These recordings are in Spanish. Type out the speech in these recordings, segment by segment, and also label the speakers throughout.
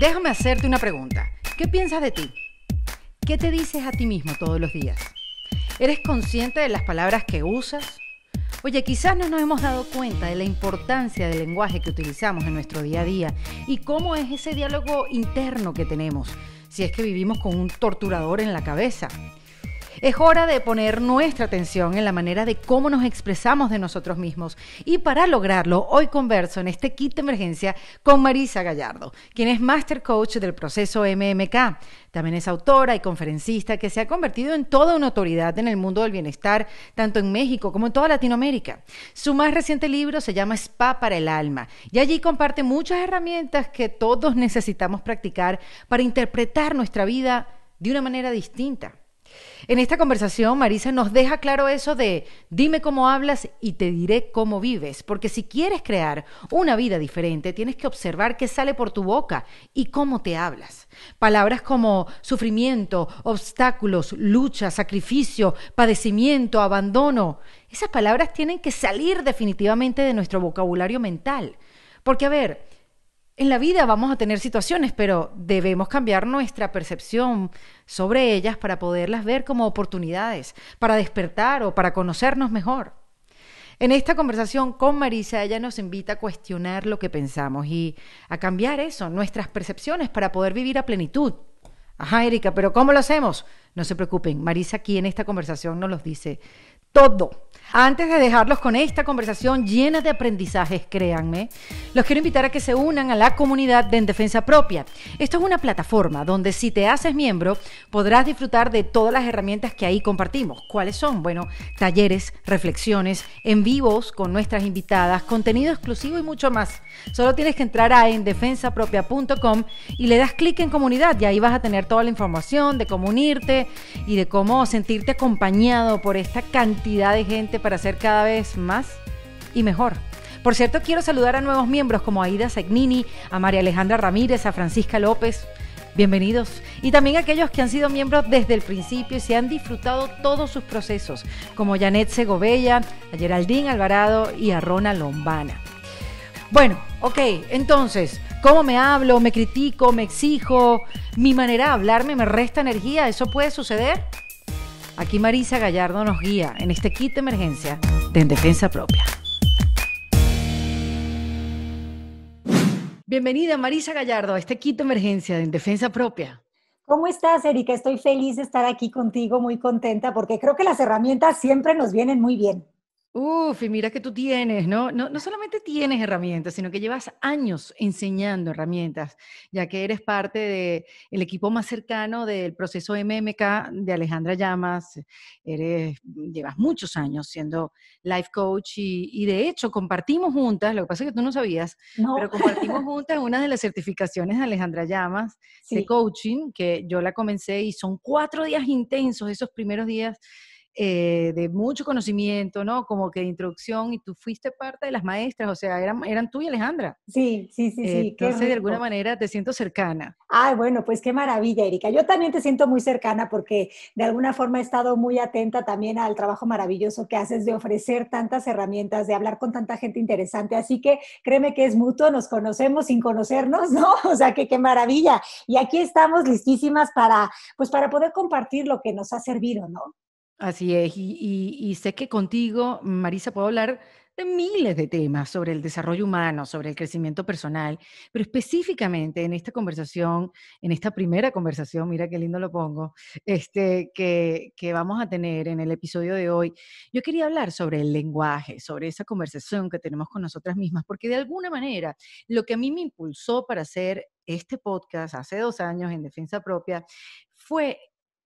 Speaker 1: Déjame hacerte una pregunta. ¿Qué piensas de ti? ¿Qué te dices a ti mismo todos los días? ¿Eres consciente de las palabras que usas? Oye, quizás no nos hemos dado cuenta de la importancia del lenguaje que utilizamos en nuestro día a día y cómo es ese diálogo interno que tenemos, si es que vivimos con un torturador en la cabeza. Es hora de poner nuestra atención en la manera de cómo nos expresamos de nosotros mismos. Y para lograrlo, hoy converso en este kit de emergencia con Marisa Gallardo, quien es Master Coach del proceso MMK. También es autora y conferencista que se ha convertido en toda una autoridad en el mundo del bienestar, tanto en México como en toda Latinoamérica. Su más reciente libro se llama Spa para el Alma y allí comparte muchas herramientas que todos necesitamos practicar para interpretar nuestra vida de una manera distinta. En esta conversación, Marisa nos deja claro eso de dime cómo hablas y te diré cómo vives, porque si quieres crear una vida diferente, tienes que observar qué sale por tu boca y cómo te hablas. Palabras como sufrimiento, obstáculos, lucha, sacrificio, padecimiento, abandono, esas palabras tienen que salir definitivamente de nuestro vocabulario mental. Porque, a ver, en la vida vamos a tener situaciones, pero debemos cambiar nuestra percepción sobre ellas para poderlas ver como oportunidades, para despertar o para conocernos mejor. En esta conversación con Marisa, ella nos invita a cuestionar lo que pensamos y a cambiar eso, nuestras percepciones, para poder vivir a plenitud. Ajá, Erika, pero ¿cómo lo hacemos? No se preocupen, Marisa aquí en esta conversación nos los dice todo. Antes de dejarlos con esta conversación llena de aprendizajes, créanme, los quiero invitar a que se unan a la comunidad de En Defensa Propia. Esto es una plataforma donde si te haces miembro podrás disfrutar de todas las herramientas que ahí compartimos. ¿Cuáles son? Bueno, talleres, reflexiones, en vivos con nuestras invitadas, contenido exclusivo y mucho más. Solo tienes que entrar a endefensapropia.com y le das clic en comunidad y ahí vas a tener toda la información de cómo unirte y de cómo sentirte acompañado por esta cantidad de gente para ser cada vez más y mejor. Por cierto, quiero saludar a nuevos miembros como Aida Segnini, a María Alejandra Ramírez, a Francisca López. Bienvenidos. Y también a aquellos que han sido miembros desde el principio y se han disfrutado todos sus procesos, como Janet Segovella, a Geraldine Alvarado y a Rona Lombana. Bueno, ok, entonces, ¿cómo me hablo? ¿Me critico? ¿Me exijo? ¿Mi manera de hablarme me resta energía? ¿Eso puede suceder? Aquí Marisa Gallardo nos guía en este kit de emergencia de En Defensa Propia.
Speaker 2: Bienvenida Marisa Gallardo a este kit de emergencia de En Defensa Propia. ¿Cómo estás, Erika? Estoy feliz de estar aquí contigo, muy contenta, porque creo que las herramientas siempre nos vienen muy bien. Uf, y mira que tú tienes,
Speaker 1: ¿no? ¿no? solamente tienes herramientas, sino que llevas años enseñando herramientas, ya que eres parte del el equipo más cercano del proceso MMK de Alejandra Llamas. Eres, llevas muchos años siendo life coach y, de hecho compartimos juntas, lo que pasa es que tú no sabías, pero compartimos juntas una de las certificaciones de Alejandra Llamas de coaching, que yo la comencé y son cuatro días intensos esos primeros días eh, de mucho conocimiento, ¿no? Como que de introducción, y tú fuiste parte de las maestras, o sea, eran, tú y Alejandra. Sí, sí, sí, sí. entonces, de alguna
Speaker 2: manera, te siento cercana. Ay, bueno, pues qué maravilla, Erika. Yo también te siento muy cercana porque de alguna forma he estado muy atenta también al trabajo maravilloso que haces de ofrecer tantas herramientas, de hablar con tanta gente interesante. Así que créeme que es mutuo, nos conocemos sin conocernos, ¿no? O sea, que qué maravilla. Y aquí estamos listísimas para, pues, para poder compartir lo que nos ha servido, ¿no? Así es, y, sé que
Speaker 1: contigo, Marisa, puedo hablar de miles de temas sobre el desarrollo humano, sobre el crecimiento personal, pero específicamente en esta conversación, en esta primera conversación, mira qué lindo lo pongo, este, que, que vamos a tener en el episodio de hoy, yo quería hablar sobre el lenguaje, sobre esa conversación que tenemos con nosotras mismas, porque de alguna manera lo que a mí me impulsó para hacer este podcast hace dos años en Defensa Propia fue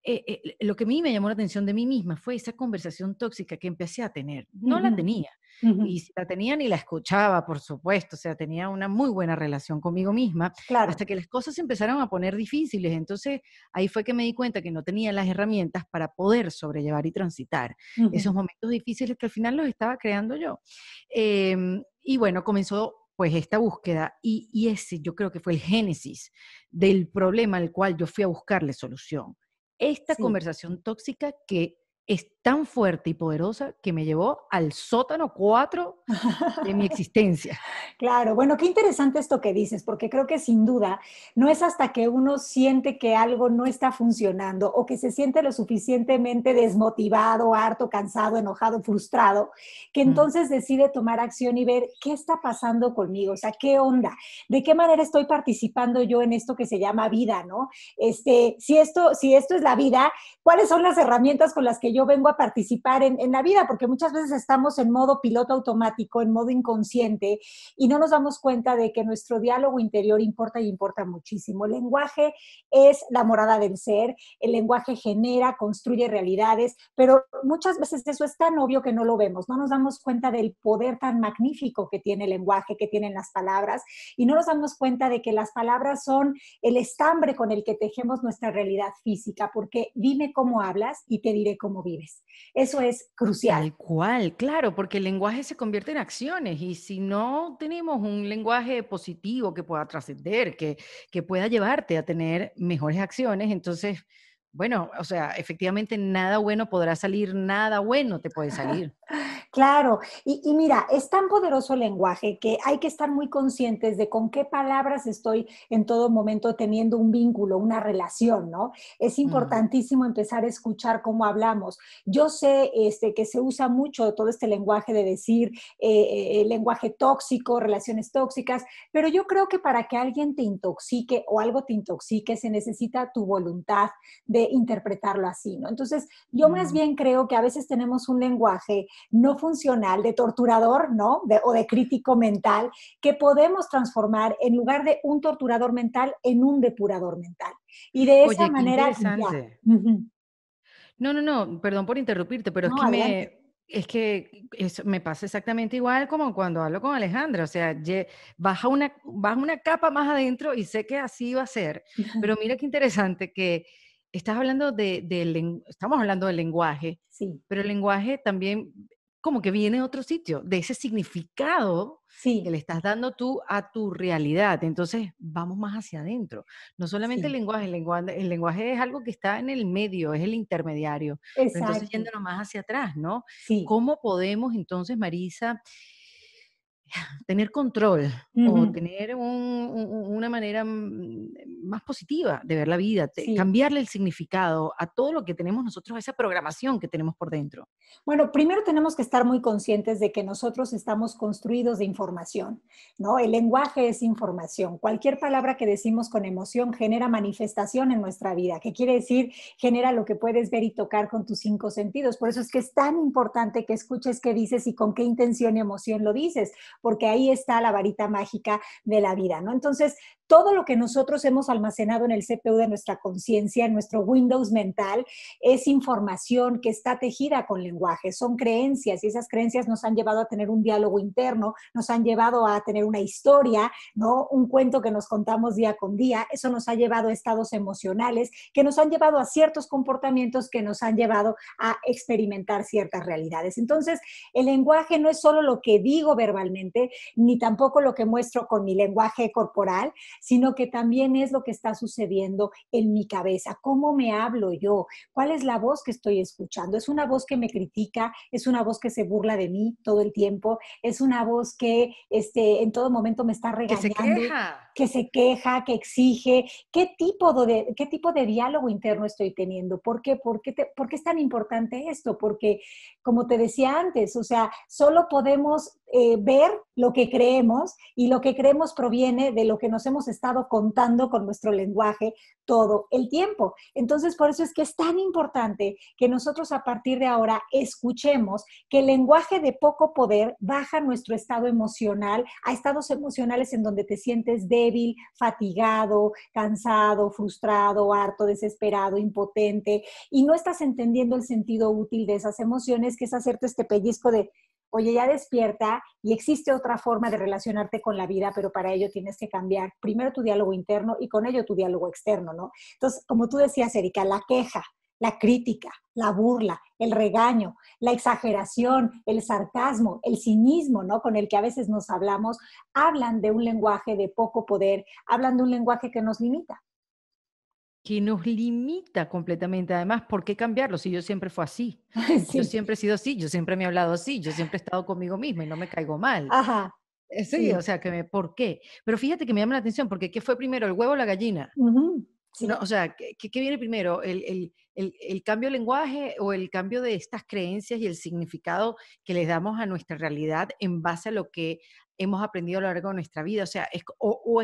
Speaker 1: eh, eh, lo que a mí me llamó la atención de mí misma fue esa conversación tóxica que empecé a tener. No la tenía. Y si la tenía ni la escuchaba, por supuesto. O sea, tenía una muy buena relación conmigo misma. Claro. Hasta que las cosas empezaron a poner difíciles. Entonces, ahí fue que me di cuenta que no tenía las herramientas para poder sobrellevar y transitar esos momentos difíciles que al final los estaba creando yo. Em, y bueno, comenzó pues esta búsqueda y, ese yo creo que fue el génesis del problema al cual yo fui a buscarle solución esta conversación tóxica que es tan fuerte y poderosa que me llevó al
Speaker 2: sótano 4 de mi
Speaker 1: existencia.
Speaker 2: Claro, bueno, qué interesante esto que dices, porque creo que sin duda no es hasta que uno siente que algo no está funcionando o que se siente lo suficientemente desmotivado, harto, cansado, enojado, frustrado, que mm. entonces decide tomar acción y ver qué está pasando conmigo, o sea, qué onda, de qué manera estoy participando yo en esto que se llama vida, ¿no? Este, si esto, si esto es la vida, ¿cuáles son las herramientas con las que yo vengo a participar en, en, la vida, porque muchas veces estamos en modo piloto automático, en modo inconsciente, y no nos damos cuenta de que nuestro diálogo interior importa y importa muchísimo. El lenguaje es la morada del ser, el lenguaje genera, construye realidades, pero muchas veces eso es tan obvio que no lo vemos, no nos damos cuenta del poder tan magnífico que tiene el lenguaje, que tienen las palabras, y no nos damos cuenta de que las palabras son el estambre con el que tejemos nuestra realidad física, porque dime cómo hablas y te diré cómo vives. Eso es crucial. Tal
Speaker 1: cual, claro, porque el lenguaje se convierte en acciones y si no tenemos un lenguaje positivo que pueda trascender, que, que pueda llevarte a tener mejores acciones, entonces bueno,
Speaker 2: o sea, efectivamente nada bueno podrá salir, nada bueno te puede salir. Claro, y, mira, es tan poderoso el lenguaje que hay que estar muy conscientes de con qué palabras estoy en todo momento teniendo un vínculo, una relación, ¿no? Es importantísimo empezar a escuchar cómo hablamos. Yo sé este, que se usa mucho todo este lenguaje de decir eh, eh, lenguaje tóxico, relaciones tóxicas, pero yo creo que para que alguien te intoxique o algo te intoxique se necesita tu voluntad de interpretarlo así, ¿no? Entonces, yo más bien creo que a veces tenemos un lenguaje no funcional, de torturador, ¿no? o de crítico mental, que podemos transformar en lugar de un torturador mental en un depurador mental. Y de esa manera... Ya.
Speaker 1: No, no, no, perdón por interrumpirte, pero es que me... Es que eso me pasa exactamente igual como cuando hablo con Alejandra, o sea, baja una, baja una capa más adentro y sé que así va a ser, pero mira qué interesante que estás hablando de, estamos hablando del lenguaje, sí. pero el lenguaje también como que viene de otro sitio, de ese significado que le estás dando tú a tu realidad. Entonces, vamos más hacia adentro. No solamente el, lenguaje, el lenguaje, es algo que está en el medio, es el intermediario. entonces, yéndonos más hacia atrás, ¿no? Sí. ¿Cómo podemos entonces, Marisa, tener control o tener una manera mm, más positiva de ver la vida, cambiarle el significado a todo lo que tenemos nosotros, a esa programación que tenemos por dentro?
Speaker 2: Bueno, primero tenemos que estar muy conscientes de que nosotros estamos construidos de información, ¿no? El lenguaje es información. Cualquier palabra que decimos con emoción genera manifestación en nuestra vida, que quiere decir genera lo que puedes ver y tocar con tus cinco sentidos. Por eso es que es tan importante que escuches qué dices y con qué intención y emoción lo dices porque ahí está la varita mágica de la vida, ¿no? Entonces, todo lo que nosotros hemos almacenado en el CPU de nuestra conciencia, en nuestro Windows mental, es información que está tejida con lenguaje, son creencias y esas creencias nos han llevado a tener un diálogo interno, nos han llevado a tener una historia, ¿no? Un cuento que nos contamos día con día, eso nos ha llevado a estados emocionales que nos han llevado a ciertos comportamientos que nos han llevado a experimentar ciertas realidades. Entonces, el lenguaje no es solo lo que digo verbalmente, ni tampoco lo que muestro con mi lenguaje corporal, sino que también es lo que está sucediendo en mi cabeza, cómo me hablo yo, cuál es la voz que estoy escuchando. Es una voz que me critica, es una voz que se burla de mí todo el tiempo, es una voz que este, en todo momento me está regañando, que se queja, que, exige. ¿Qué tipo, de, ¿Qué tipo de diálogo interno estoy teniendo? ¿Por qué? es tan importante esto? Porque, como te decía antes, o sea, solo podemos eh, ver lo que creemos y lo que creemos proviene de lo que nos hemos estado contando con nuestro lenguaje todo el tiempo. Entonces, por eso es que es tan importante que nosotros a partir de ahora escuchemos que el lenguaje de poco poder baja nuestro estado emocional a estados emocionales en donde te sientes débil, fatigado, cansado, frustrado, harto, desesperado, impotente y no estás entendiendo el sentido útil de esas emociones, que es hacerte este pellizco de oye, ya despierta y existe otra forma de relacionarte con la vida, pero para ello tienes que cambiar primero tu diálogo interno y con ello tu diálogo externo, ¿no? Entonces, como tú decías, Erika, la queja, la crítica, la burla, el regaño, la exageración, el sarcasmo, el cinismo, ¿no? Con el que a veces nos hablamos, hablan de un lenguaje de poco poder, hablan de un lenguaje que nos limita
Speaker 1: que nos limita completamente. Además, ¿por qué cambiarlo si yo siempre fue así? Yo siempre he sido así, yo siempre me he hablado así, yo siempre he estado conmigo misma y no me caigo mal. Ajá. Eh, sí, o sea, que ¿por qué? Pero fíjate que me llama la atención, porque ¿qué fue primero, el huevo o la gallina? no, o sea, ¿qué, viene primero? ¿El, cambio de lenguaje o el cambio de estas creencias y el significado que les damos a nuestra realidad en base a lo que hemos aprendido a lo largo de nuestra vida? O sea, es, o,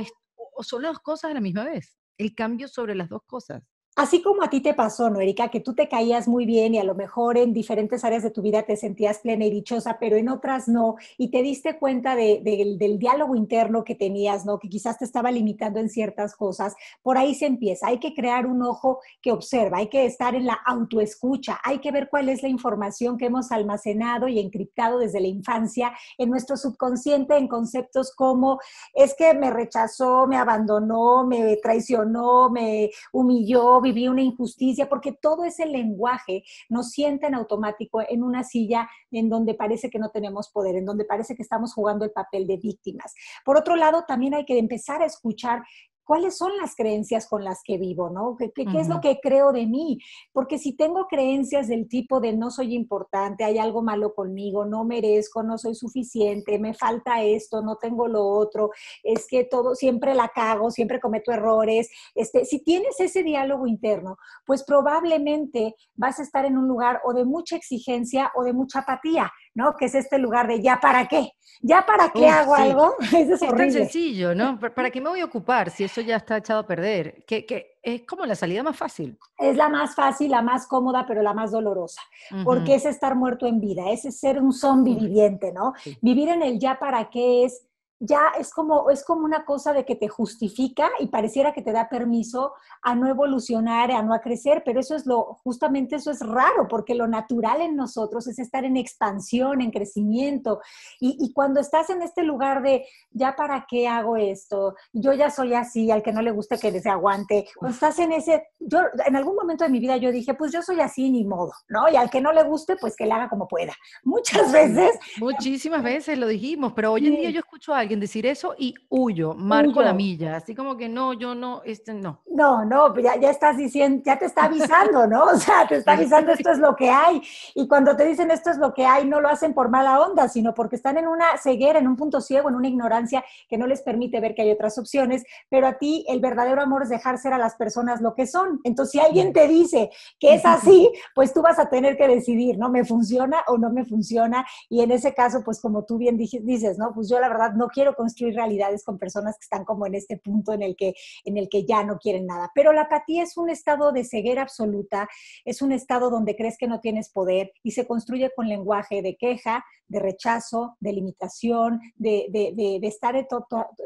Speaker 1: o son las dos cosas a la misma vez el cambio sobre las dos cosas.
Speaker 2: Así como a ti te pasó, ¿no, Erika? Que tú te caías muy bien y a lo mejor en diferentes áreas de tu vida te sentías plena y dichosa, pero en otras no. Y te diste cuenta del, del diálogo interno que tenías, ¿no? Que quizás te estaba limitando en ciertas cosas. Por ahí se empieza. Hay que crear un ojo que observa, hay que estar en la autoescucha, hay que ver cuál es la información que hemos almacenado y encriptado desde la infancia en nuestro subconsciente en conceptos como es que me rechazó, me abandonó, me traicionó, me humilló viví una injusticia, porque todo ese lenguaje nos sienta en automático en una silla en donde parece que no tenemos poder, en donde parece que estamos jugando el papel de víctimas. Por otro lado, también hay que empezar a escuchar cuáles son las creencias con las que vivo, ¿no? ¿Qué, es lo que creo de mí? Porque si tengo creencias del tipo de no soy importante, hay algo malo conmigo, no merezco, no soy suficiente, me falta esto, no tengo lo otro, es que todo, siempre la cago, siempre cometo errores, este, si tienes ese diálogo interno, pues probablemente vas a estar en un lugar o de mucha exigencia o de mucha apatía ¿no? Que es este lugar de ya para qué, ya para qué hago algo. es, tan sencillo, ¿no? ¿Para qué me voy a ocupar si eso ya está echado a perder? Que, es como la salida más fácil. Es la más fácil, la más cómoda, pero la más dolorosa, porque es estar muerto en vida, es ser un zombie viviente, ¿no? Vivir en el ya para qué es ya es como, es como una cosa de que te justifica y pareciera que te da permiso a no evolucionar, a no crecer, pero eso es lo, justamente eso es raro, porque lo natural en nosotros es estar en expansión, en crecimiento. Y, cuando estás en este lugar de, ya para qué hago esto, yo ya soy así, al que no le guste que se aguante, cuando estás en ese, yo en algún momento de mi vida yo dije, pues yo soy así, ni modo, ¿no? Y al que no le guste, pues que le haga como pueda. Muchas veces.
Speaker 1: Muchísimas veces lo dijimos, pero hoy en día yo escucho a alguien alguien decir eso y huyo, marco la milla, así como que no, yo no, este no.
Speaker 2: No, no, pues ya, ya estás diciendo, ya te está avisando, ¿no? O sea, te está avisando esto es lo que hay. Y cuando te dicen esto es lo que hay, no lo hacen por mala onda, sino porque están en una ceguera, en un punto ciego, en una ignorancia que no les permite ver que hay otras opciones. Pero a ti el verdadero amor es dejar ser a las personas lo que son. Entonces, si alguien te dice que es así, pues tú vas a tener que decidir, ¿no? ¿Me funciona o no me funciona? Y en ese caso, pues como tú bien dices, ¿no? Pues yo la verdad no quiero quiero construir realidades con personas que están como en este punto en el que, en el que ya no quieren nada. Pero la apatía es un estado de ceguera absoluta, es un estado donde crees que no tienes poder y se construye con lenguaje de queja, de rechazo, de limitación, de, estar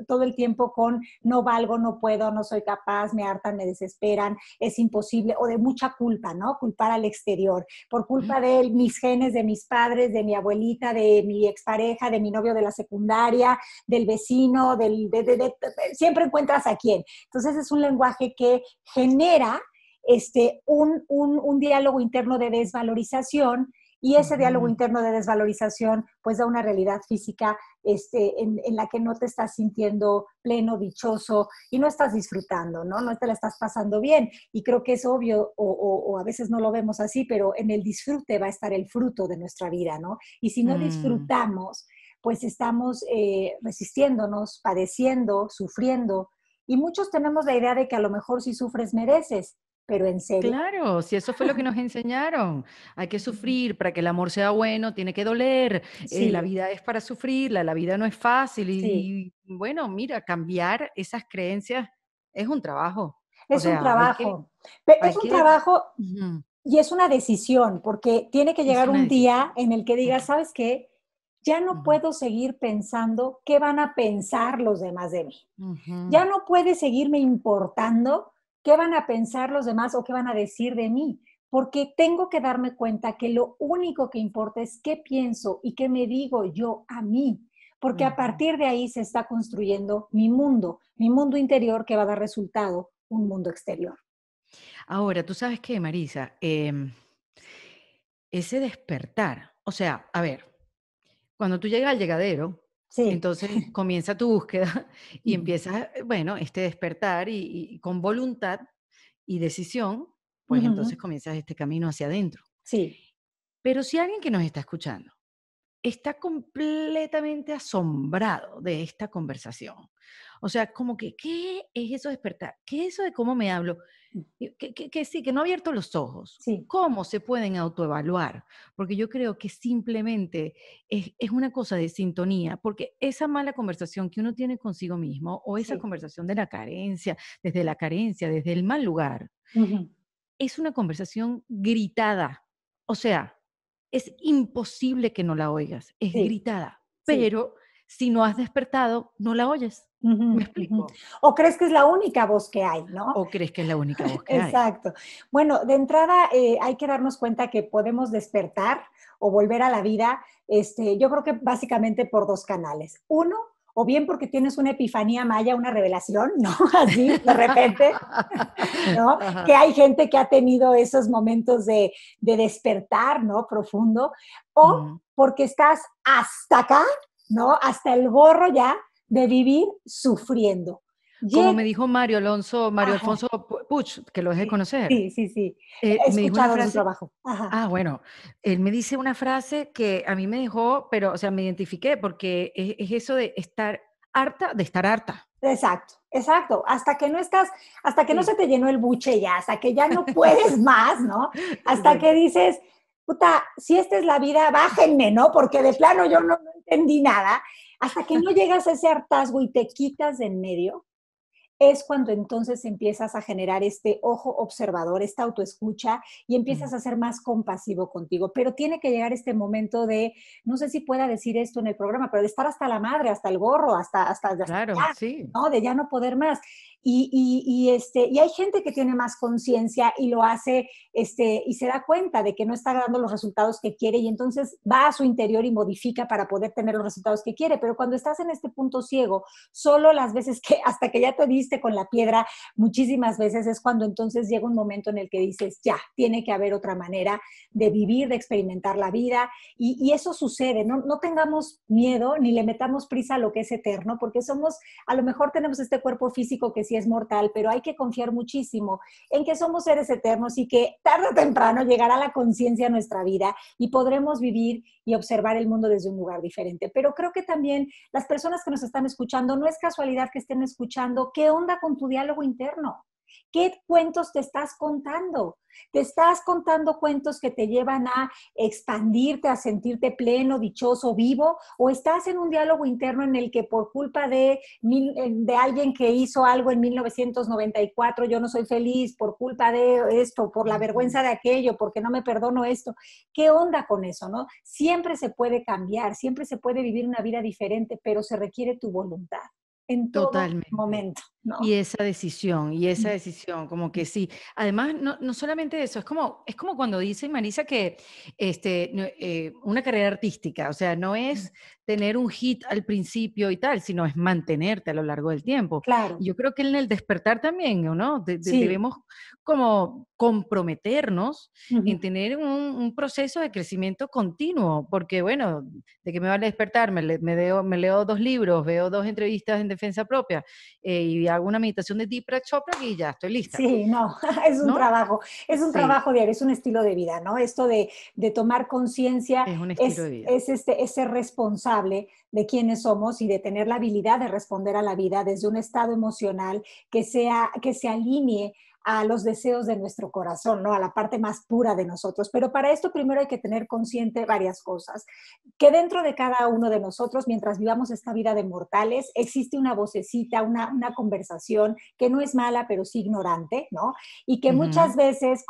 Speaker 2: todo el tiempo con no valgo, no puedo, no soy capaz, me hartan, me desesperan, es imposible, o de mucha culpa, ¿no? Culpar al exterior, por culpa de mis genes, de mis padres, de mi abuelita, de mi expareja, de mi novio de la secundaria, del vecino, del, siempre encuentras a quién. Entonces es un lenguaje que genera este, un, un, diálogo interno de desvalorización y ese diálogo interno de desvalorización pues da una realidad física este, en, la que no te estás sintiendo pleno, dichoso y no estás disfrutando, ¿no? No te la estás pasando bien. Y creo que es obvio o, a veces no lo vemos así, pero en el disfrute va a estar el fruto de nuestra vida, ¿no? Y si no mm. disfrutamos, pues estamos eh, resistiéndonos, padeciendo, sufriendo. Y muchos tenemos la idea de que a lo mejor si sufres mereces, pero en serio. Claro,
Speaker 1: si eso fue lo que nos enseñaron. Hay que sufrir para que el amor sea bueno, tiene que doler. Eh, la vida es para sufrirla, la vida no es fácil. Y, bueno, mira, cambiar esas creencias
Speaker 2: es un trabajo. Es un trabajo. es un trabajo y es una decisión, porque tiene que llegar un día en el que digas, ¿sabes qué? ya no puedo seguir pensando qué van a pensar los demás de mí. Ya no puede seguirme importando qué van a pensar los demás o qué van a decir de mí, porque tengo que darme cuenta que lo único que importa es qué pienso y qué me digo yo a mí, porque a partir de ahí se está construyendo mi mundo, mi mundo interior que va a dar resultado un mundo exterior.
Speaker 1: Ahora, tú sabes qué, Marisa, em, ese despertar, o sea, a ver, cuando tú llegas al llegadero, entonces comienza tu búsqueda y empiezas, eh, bueno, este despertar y, con voluntad y decisión, pues entonces comienzas este camino hacia adentro. Sí. Pero si alguien que nos está escuchando está completamente asombrado de esta conversación. O sea, como que, ¿qué es eso de despertar? ¿Qué es eso de cómo me hablo? Mm. Que, sí, que no ha abierto los ojos. ¿Cómo se pueden autoevaluar? Porque yo creo que simplemente es, una cosa de sintonía, porque esa mala conversación que uno tiene consigo mismo o esa conversación de la carencia, desde la carencia, desde el mal lugar, es una conversación gritada. O sea, es imposible que no la oigas, es gritada,
Speaker 2: pero si no has despertado, no la oyes. ¿Me explico? O crees que es la única voz que hay, ¿no? O crees que es la única voz que hay. Exacto. Bueno, de entrada eh, hay que darnos cuenta que podemos despertar o volver a la vida, este, yo creo que básicamente por dos canales. Uno, o bien porque tienes una epifanía maya, una revelación, ¿no? Así, de repente, ¿no? Que hay gente que ha tenido esos momentos de, despertar, ¿no? Profundo, o porque estás hasta acá, ¿no? Hasta el gorro ya de vivir sufriendo. Como me
Speaker 1: dijo Mario Alonso, Mario Alfonso Puch, que lo dejé conocer. Sí, sí, sí. Eh, trabajo.
Speaker 2: Ah, bueno.
Speaker 1: Él me dice una frase que a mí me dejó, pero, o sea, me
Speaker 2: identifiqué porque es, eso de estar harta de estar harta. Exacto, exacto. Hasta que no estás, hasta que no se te llenó el buche ya, hasta que ya no puedes más, ¿no? Hasta que dices, puta, si esta es la vida, bájenme, ¿no? Porque de plano yo no, no entendí nada. Hasta que no llegas a ese hartazgo y te quitas de en medio, es cuando entonces empiezas a generar este ojo observador, esta autoescucha y empiezas a ser más compasivo contigo. Pero tiene que llegar este momento de, no sé si pueda decir esto en el programa, pero de estar hasta la madre, hasta el gorro, hasta... hasta, claro, ya, sí. ¿no? De ya no poder más y, este, y hay gente que tiene más conciencia y lo hace este, y se da cuenta de que no está dando los resultados que quiere y entonces va a su interior y modifica para poder tener los resultados que quiere. Pero cuando estás en este punto ciego, solo las veces que hasta que ya te diste con la piedra muchísimas veces es cuando entonces llega un momento en el que dices, ya, tiene que haber otra manera de vivir, de experimentar la vida y, y eso sucede. No, no tengamos miedo ni le metamos prisa a lo que es eterno porque somos, a lo mejor tenemos este cuerpo físico que sí es mortal, pero hay que confiar muchísimo en que somos seres eternos y que tarde o temprano llegará la conciencia a nuestra vida y podremos vivir y observar el mundo desde un lugar diferente. Pero creo que también las personas que nos están escuchando, no es casualidad que estén escuchando, ¿qué onda con tu diálogo interno? ¿Qué cuentos te estás contando? Te estás contando cuentos que te llevan a expandirte, a sentirte pleno, dichoso, vivo, o estás en un diálogo interno en el que por culpa de, de alguien que hizo algo en 1994, yo no soy feliz, por culpa de esto, por la vergüenza de aquello, porque no me perdono esto. ¿Qué onda con eso, no? Siempre se puede cambiar, siempre se puede vivir una vida diferente, pero se requiere tu voluntad en todo momento.
Speaker 1: Y esa decisión, y esa mm. decisión, como que sí. Además, no, no solamente eso, es como, es como cuando dice Marisa que este, eh, una carrera artística, o sea, no mm. es tener un hit al principio y tal, sino es mantenerte a lo largo del tiempo. Claro. yo creo que en el despertar también, ¿no? Debemos como comprometernos en tener un, proceso de crecimiento continuo, porque bueno, ¿de qué me vale despertar? Me, me leo dos libros, veo dos entrevistas en defensa propia eh, alguna meditación
Speaker 2: de Deepak Chopra y ya estoy lista. Sí, no, es un trabajo, es un trabajo diario, es un estilo de vida, ¿no? Esto de, tomar conciencia es, este, ser responsable de quiénes somos y de tener la habilidad de responder a la vida desde un estado emocional que, sea, que se alinee a los deseos de nuestro corazón, ¿no? A la parte más pura de nosotros. Pero para esto primero hay que tener consciente varias cosas. Que dentro de cada uno de nosotros, mientras vivamos esta vida de mortales, existe una vocecita, una, una conversación que no es mala, pero sí ignorante, ¿no? Y que muchas veces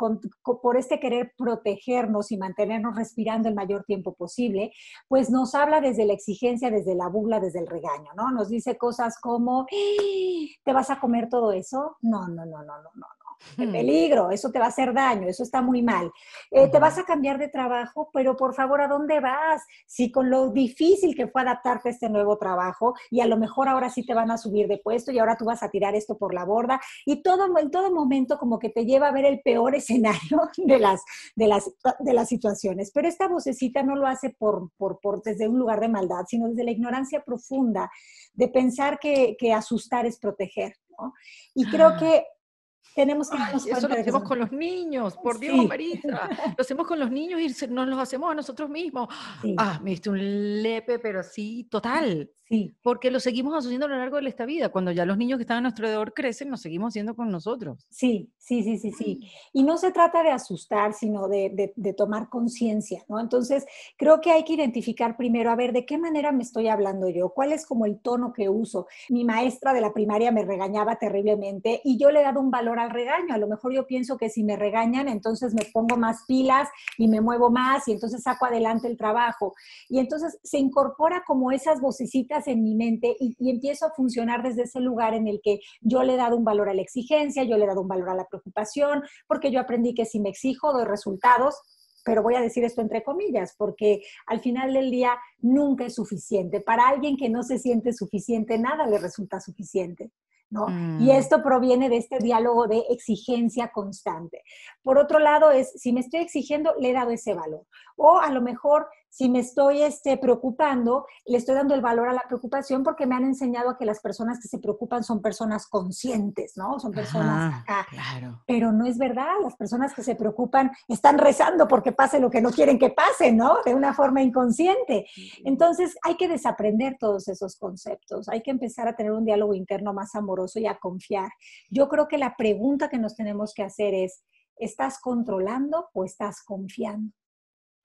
Speaker 2: por este querer protegernos y mantenernos respirando el mayor tiempo posible, pues nos habla desde la exigencia, desde la burla, desde el regaño, ¿no? Nos dice cosas como, ¡Ah! ¿te vas a comer todo eso? No, no, no, no, no, no peligro, eso te va a hacer daño, eso está muy mal. Eh, te vas a cambiar de trabajo, pero por favor, ¿a dónde vas? Si con lo difícil que fue adaptarte a este nuevo trabajo y a lo mejor ahora sí te van a subir de puesto y ahora tú vas a tirar esto por la borda y todo en todo momento como que te lleva a ver el peor escenario de las, de las, de las situaciones. Pero esta vocecita no lo hace por, por, desde un lugar de maldad, sino desde la ignorancia profunda de pensar que, asustar es proteger. Y creo que tenemos que Eso lo hacemos con
Speaker 1: los niños, por Dios,
Speaker 2: Marisa.
Speaker 1: Lo hacemos con los niños y nos los hacemos a nosotros mismos. Ah, me diste un lepe, pero sí, total. Sí. Porque lo seguimos asociando a lo largo de esta vida. Cuando ya los niños que están a nuestro alrededor crecen,
Speaker 2: nos seguimos haciendo con nosotros. Sí, sí, sí, sí, sí. Y no se trata de asustar, sino de, tomar conciencia, ¿no? Entonces, creo que hay que identificar primero, a ver, ¿de qué manera me estoy hablando yo? ¿Cuál es como el tono que uso? Mi maestra de la primaria me regañaba terriblemente y yo le he dado un valor al regaño. A lo mejor yo pienso que si me regañan, entonces me pongo más pilas y me muevo más y entonces saco adelante el trabajo. Y entonces se incorpora como esas vocecitas en mi mente y, empiezo a funcionar desde ese lugar en el que yo le he dado un valor a la exigencia, yo le he dado un valor a la preocupación, porque yo aprendí que si me exijo doy resultados. Pero voy a decir esto entre comillas, porque al final del día nunca es suficiente. Para alguien que no se siente suficiente, nada le resulta suficiente. ¿No? Mm. Y esto proviene de este diálogo de exigencia constante. Por otro lado, es si me estoy exigiendo, le he dado ese valor. O a lo mejor si me estoy este, preocupando, le estoy dando el valor a la preocupación porque me han enseñado a que las personas que se preocupan son personas conscientes, ¿no? Son personas Pero no es verdad, las personas que se preocupan están rezando porque pase lo que no quieren que pase, ¿no? De una forma inconsciente. Entonces hay que desaprender todos esos conceptos, hay que empezar a tener un diálogo interno más amoroso y a confiar. Yo creo que la pregunta que nos tenemos que hacer es, ¿estás controlando o estás confiando?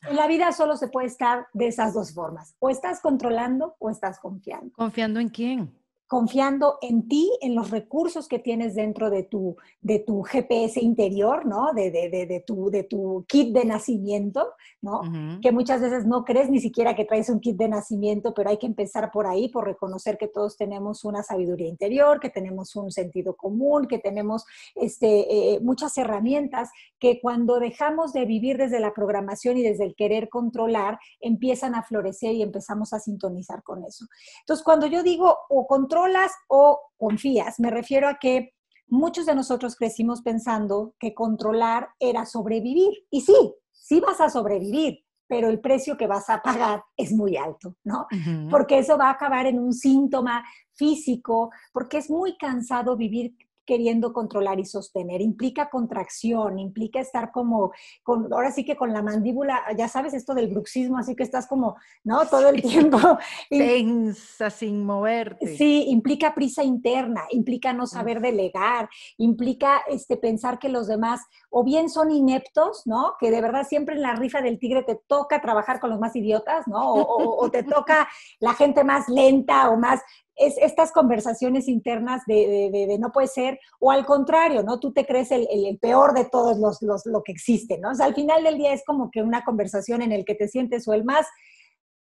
Speaker 2: En la vida solo se puede estar de esas dos formas. O estás controlando o estás confiando. ¿Confiando en quién? confiando en ti, en los recursos que tienes dentro de tu, de tu GPS interior, ¿no? De, tu, de tu kit de nacimiento, ¿no? Que muchas veces no crees ni siquiera que traes un kit de nacimiento, pero hay que empezar por ahí, por reconocer que todos tenemos una sabiduría interior, que tenemos un sentido común, que tenemos este, eh, muchas herramientas que cuando dejamos de vivir desde la programación y desde el querer controlar, empiezan a florecer y empezamos a sintonizar con eso. Entonces, cuando yo digo o control, controlas o confías. Me refiero a que muchos de nosotros crecimos pensando que controlar era sobrevivir. Y sí, sí vas a sobrevivir, pero el precio que vas a pagar es muy alto, ¿no? Porque eso va a acabar en un síntoma físico, porque es muy cansado vivir queriendo controlar y sostener. Implica contracción, implica estar como, con, ahora sí que con la mandíbula, ya sabes esto del bruxismo, así que estás como, ¿no? Todo el tiempo. Tensa, sin moverte. Sí, implica prisa interna, implica no saber delegar, implica este, pensar que los demás o bien son ineptos, ¿no? Que de verdad siempre en la rifa del tigre te toca trabajar con los más idiotas, ¿no? o te toca la gente más lenta o más es estas conversaciones internas de, de, no puede ser, o al contrario, ¿no? Tú te crees el, peor de todos los, los, lo que existe, ¿no? O sea, al final del día es como que una conversación en el que te sientes o el más,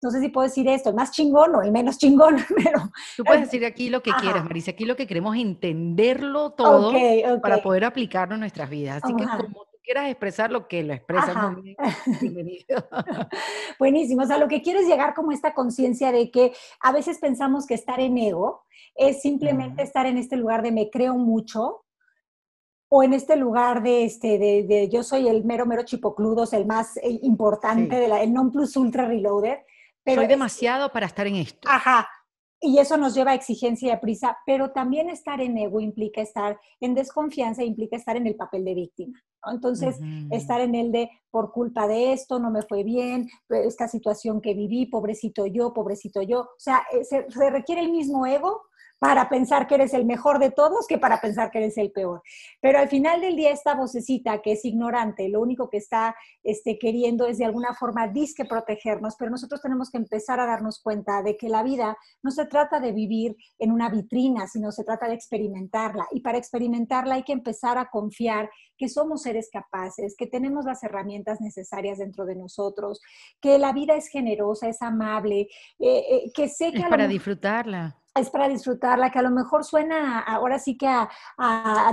Speaker 2: no sé si puedo decir esto, el más chingón o el menos chingón, pero...
Speaker 1: Tú puedes eh, decir aquí lo que quieras, Marisa, aquí lo que queremos es entenderlo todo para poder aplicarlo en nuestras vidas. Así que que como quieras expresar lo que lo expresas.
Speaker 2: Buenísimo. O sea, lo que quieres llegar como esta conciencia de que a veces pensamos que estar en ego es simplemente estar en este lugar de me creo mucho, o en este lugar de, este, de, de, yo soy el mero, mero chipocludos, el más importante, de la, el non plus ultra reloader. Pero soy demasiado para estar en esto. Ajá. Y eso nos lleva a exigencia y a prisa, pero también estar en ego implica estar en desconfianza, implica estar en el papel de víctima. Entonces, estar en el de por culpa de esto, no me fue bien, pues, esta situación que viví, pobrecito yo, pobrecito yo. O sea, eh, se requiere el mismo ego para pensar que eres el mejor de todos que para pensar que eres el peor. Pero al final del día esta vocecita que es ignorante, lo único que está este, queriendo es de alguna forma disque protegernos, pero nosotros tenemos que empezar a darnos cuenta de que la vida no se trata de vivir en una vitrina, sino se trata de experimentarla. Y para experimentarla hay que empezar a confiar que somos seres capaces, que tenemos las herramientas necesarias dentro de nosotros, que la vida es generosa, es amable, eh, eh, que sé que... para disfrutarla es para disfrutarla, que a lo mejor suena ahora sí que a,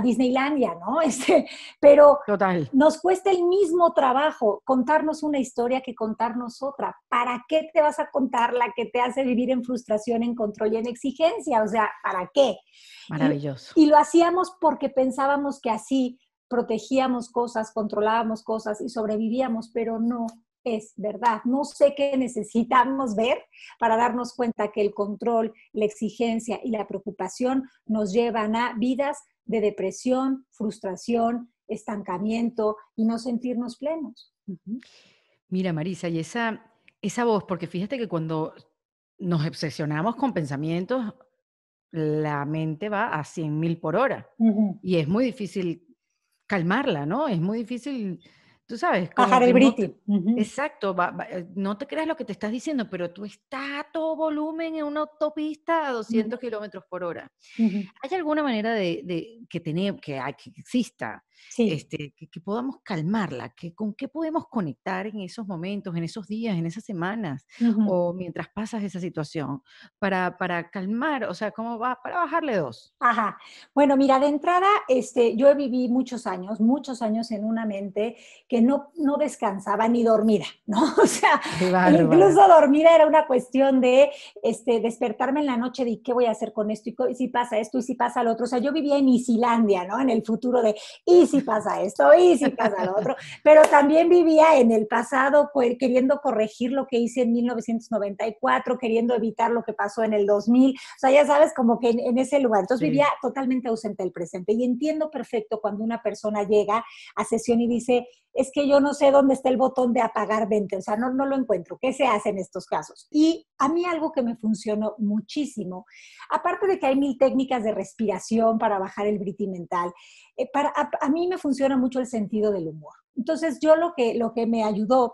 Speaker 2: Disneylandia, ¿no? Este, pero nos cuesta el mismo trabajo contarnos una historia que contarnos otra. ¿Para qué te vas a contar la que te hace vivir en frustración, en control y en exigencia? O sea, ¿para qué?
Speaker 1: Maravilloso.
Speaker 2: y lo hacíamos porque pensábamos que así protegíamos cosas, controlábamos cosas y sobrevivíamos, pero no, es verdad. No sé qué necesitamos ver para darnos cuenta que el control, la exigencia y la preocupación nos llevan a vidas de depresión, frustración, estancamiento y no sentirnos plenos.
Speaker 1: Mira, Marisa, y esa, esa voz, porque fíjate que cuando nos obsesionamos con pensamientos, la mente va a 100.000 mil por hora y es muy difícil calmarla, ¿no? Es muy difícil Tú sabes. Bajar el no Exacto. Eh, no te creas lo que te estás diciendo, pero tú estás a todo volumen en una autopista a 200 kilómetros por hora. ¿Hay alguna manera de, que, que, exista este, que, podamos calmarla, que con qué podemos conectar en esos momentos, en esos días, en esas semanas, o mientras pasas esa situación,
Speaker 2: para, para calmar, o sea, ¿cómo va? Para bajarle dos. Ajá. Bueno, mira, de entrada, este, yo vivido muchos años, muchos años en una mente que no, no descansaba ni dormida, ¿no? O sea, e incluso dormir dormida era una cuestión de este, despertarme en la noche de qué voy a hacer con esto, y si pasa esto, y si pasa lo otro. O sea, yo vivía en Isilandia, ¿no? En el futuro de, y si pasa esto, y si pasa lo otro, pero también vivía en el pasado pues, queriendo corregir lo que hice en 1994, queriendo evitar lo que pasó en el 2000, o sea, ya sabes, como que en, ese lugar. Entonces vivía totalmente ausente del presente y entiendo perfecto cuando una persona llega a sesión y dice, es que yo no sé dónde está el botón de apagar vente, o sea, no, no lo encuentro. ¿Qué se hace en estos casos? Y a mí algo que me funcionó muchísimo, aparte de que hay mil técnicas de respiración para bajar el briti mental, eh, para, a, mí me funciona mucho el sentido del humor. Entonces yo lo que, lo que me ayudó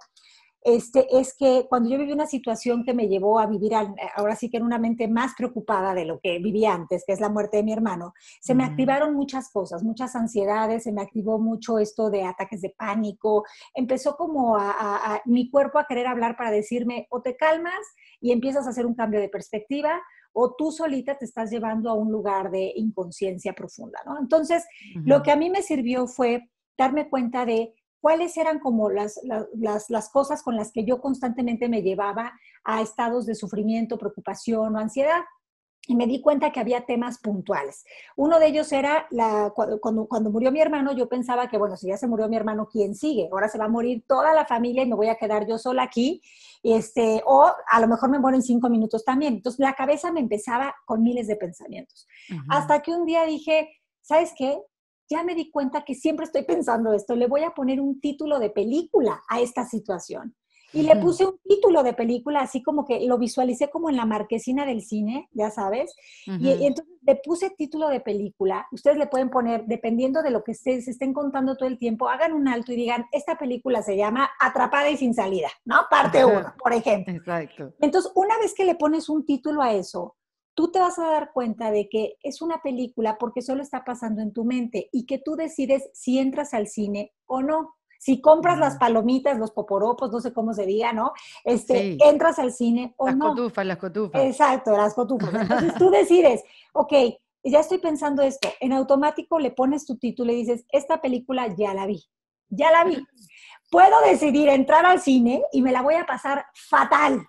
Speaker 2: este, es que cuando yo viví una situación que me llevó a vivir ahora sí que en una mente más preocupada de lo que vivía antes, que es la muerte de mi hermano, se me activaron muchas cosas, muchas ansiedades, se me activó mucho esto de ataques de pánico, empezó como a, mi cuerpo a querer hablar para decirme o te calmas y empiezas a hacer un cambio de perspectiva o tú solita te estás llevando a un lugar de inconsciencia profunda, ¿no? Entonces, lo que a mí me sirvió fue darme cuenta de cuáles eran como las, las, cosas con las que yo constantemente me llevaba a estados de sufrimiento, preocupación o ansiedad. Y me di cuenta que había temas puntuales. Uno de ellos era cuando, murió mi hermano, yo pensaba que, bueno, si ya se murió mi hermano, ¿quién sigue? Ahora se va a morir toda la familia y me voy a quedar yo sola aquí este, o a lo mejor me muero en cinco minutos también. Entonces la cabeza me empezaba con miles de pensamientos. Hasta que un día dije, ¿sabes qué? ya me di cuenta que siempre estoy pensando esto, le voy a poner un título de película a esta situación. Y le puse un título de película, así como que lo visualicé como en la marquesina del cine, ya sabes. y, entonces le puse título de película. Ustedes le pueden poner, dependiendo de lo que se, estén contando todo el tiempo, hagan un alto y digan, esta película se llama Atrapada y sin salida, ¿no? Parte 1, por ejemplo. Exacto. Entonces, una vez que le pones un título a eso, tú te vas a dar cuenta de que es una película porque solo está pasando en tu mente y que tú decides si entras al cine o no. Si compras las palomitas, los poporopos, no sé cómo se diga, ¿no? Este, entras al cine o no. Las cotufas, las cotufas. Exacto, las cotufas. Entonces tú decides, ok, ya estoy pensando esto. En automático le pones tu título y dices, esta película ya la vi, ya la vi. Puedo decidir entrar al cine y me la voy a pasar fatal,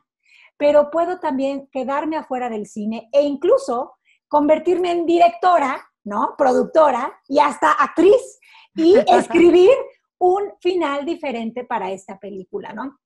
Speaker 2: pero puedo también quedarme afuera del cine e incluso convertirme en directora, ¿no? Productora y hasta actriz y escribir un final diferente para esta película, ¿no?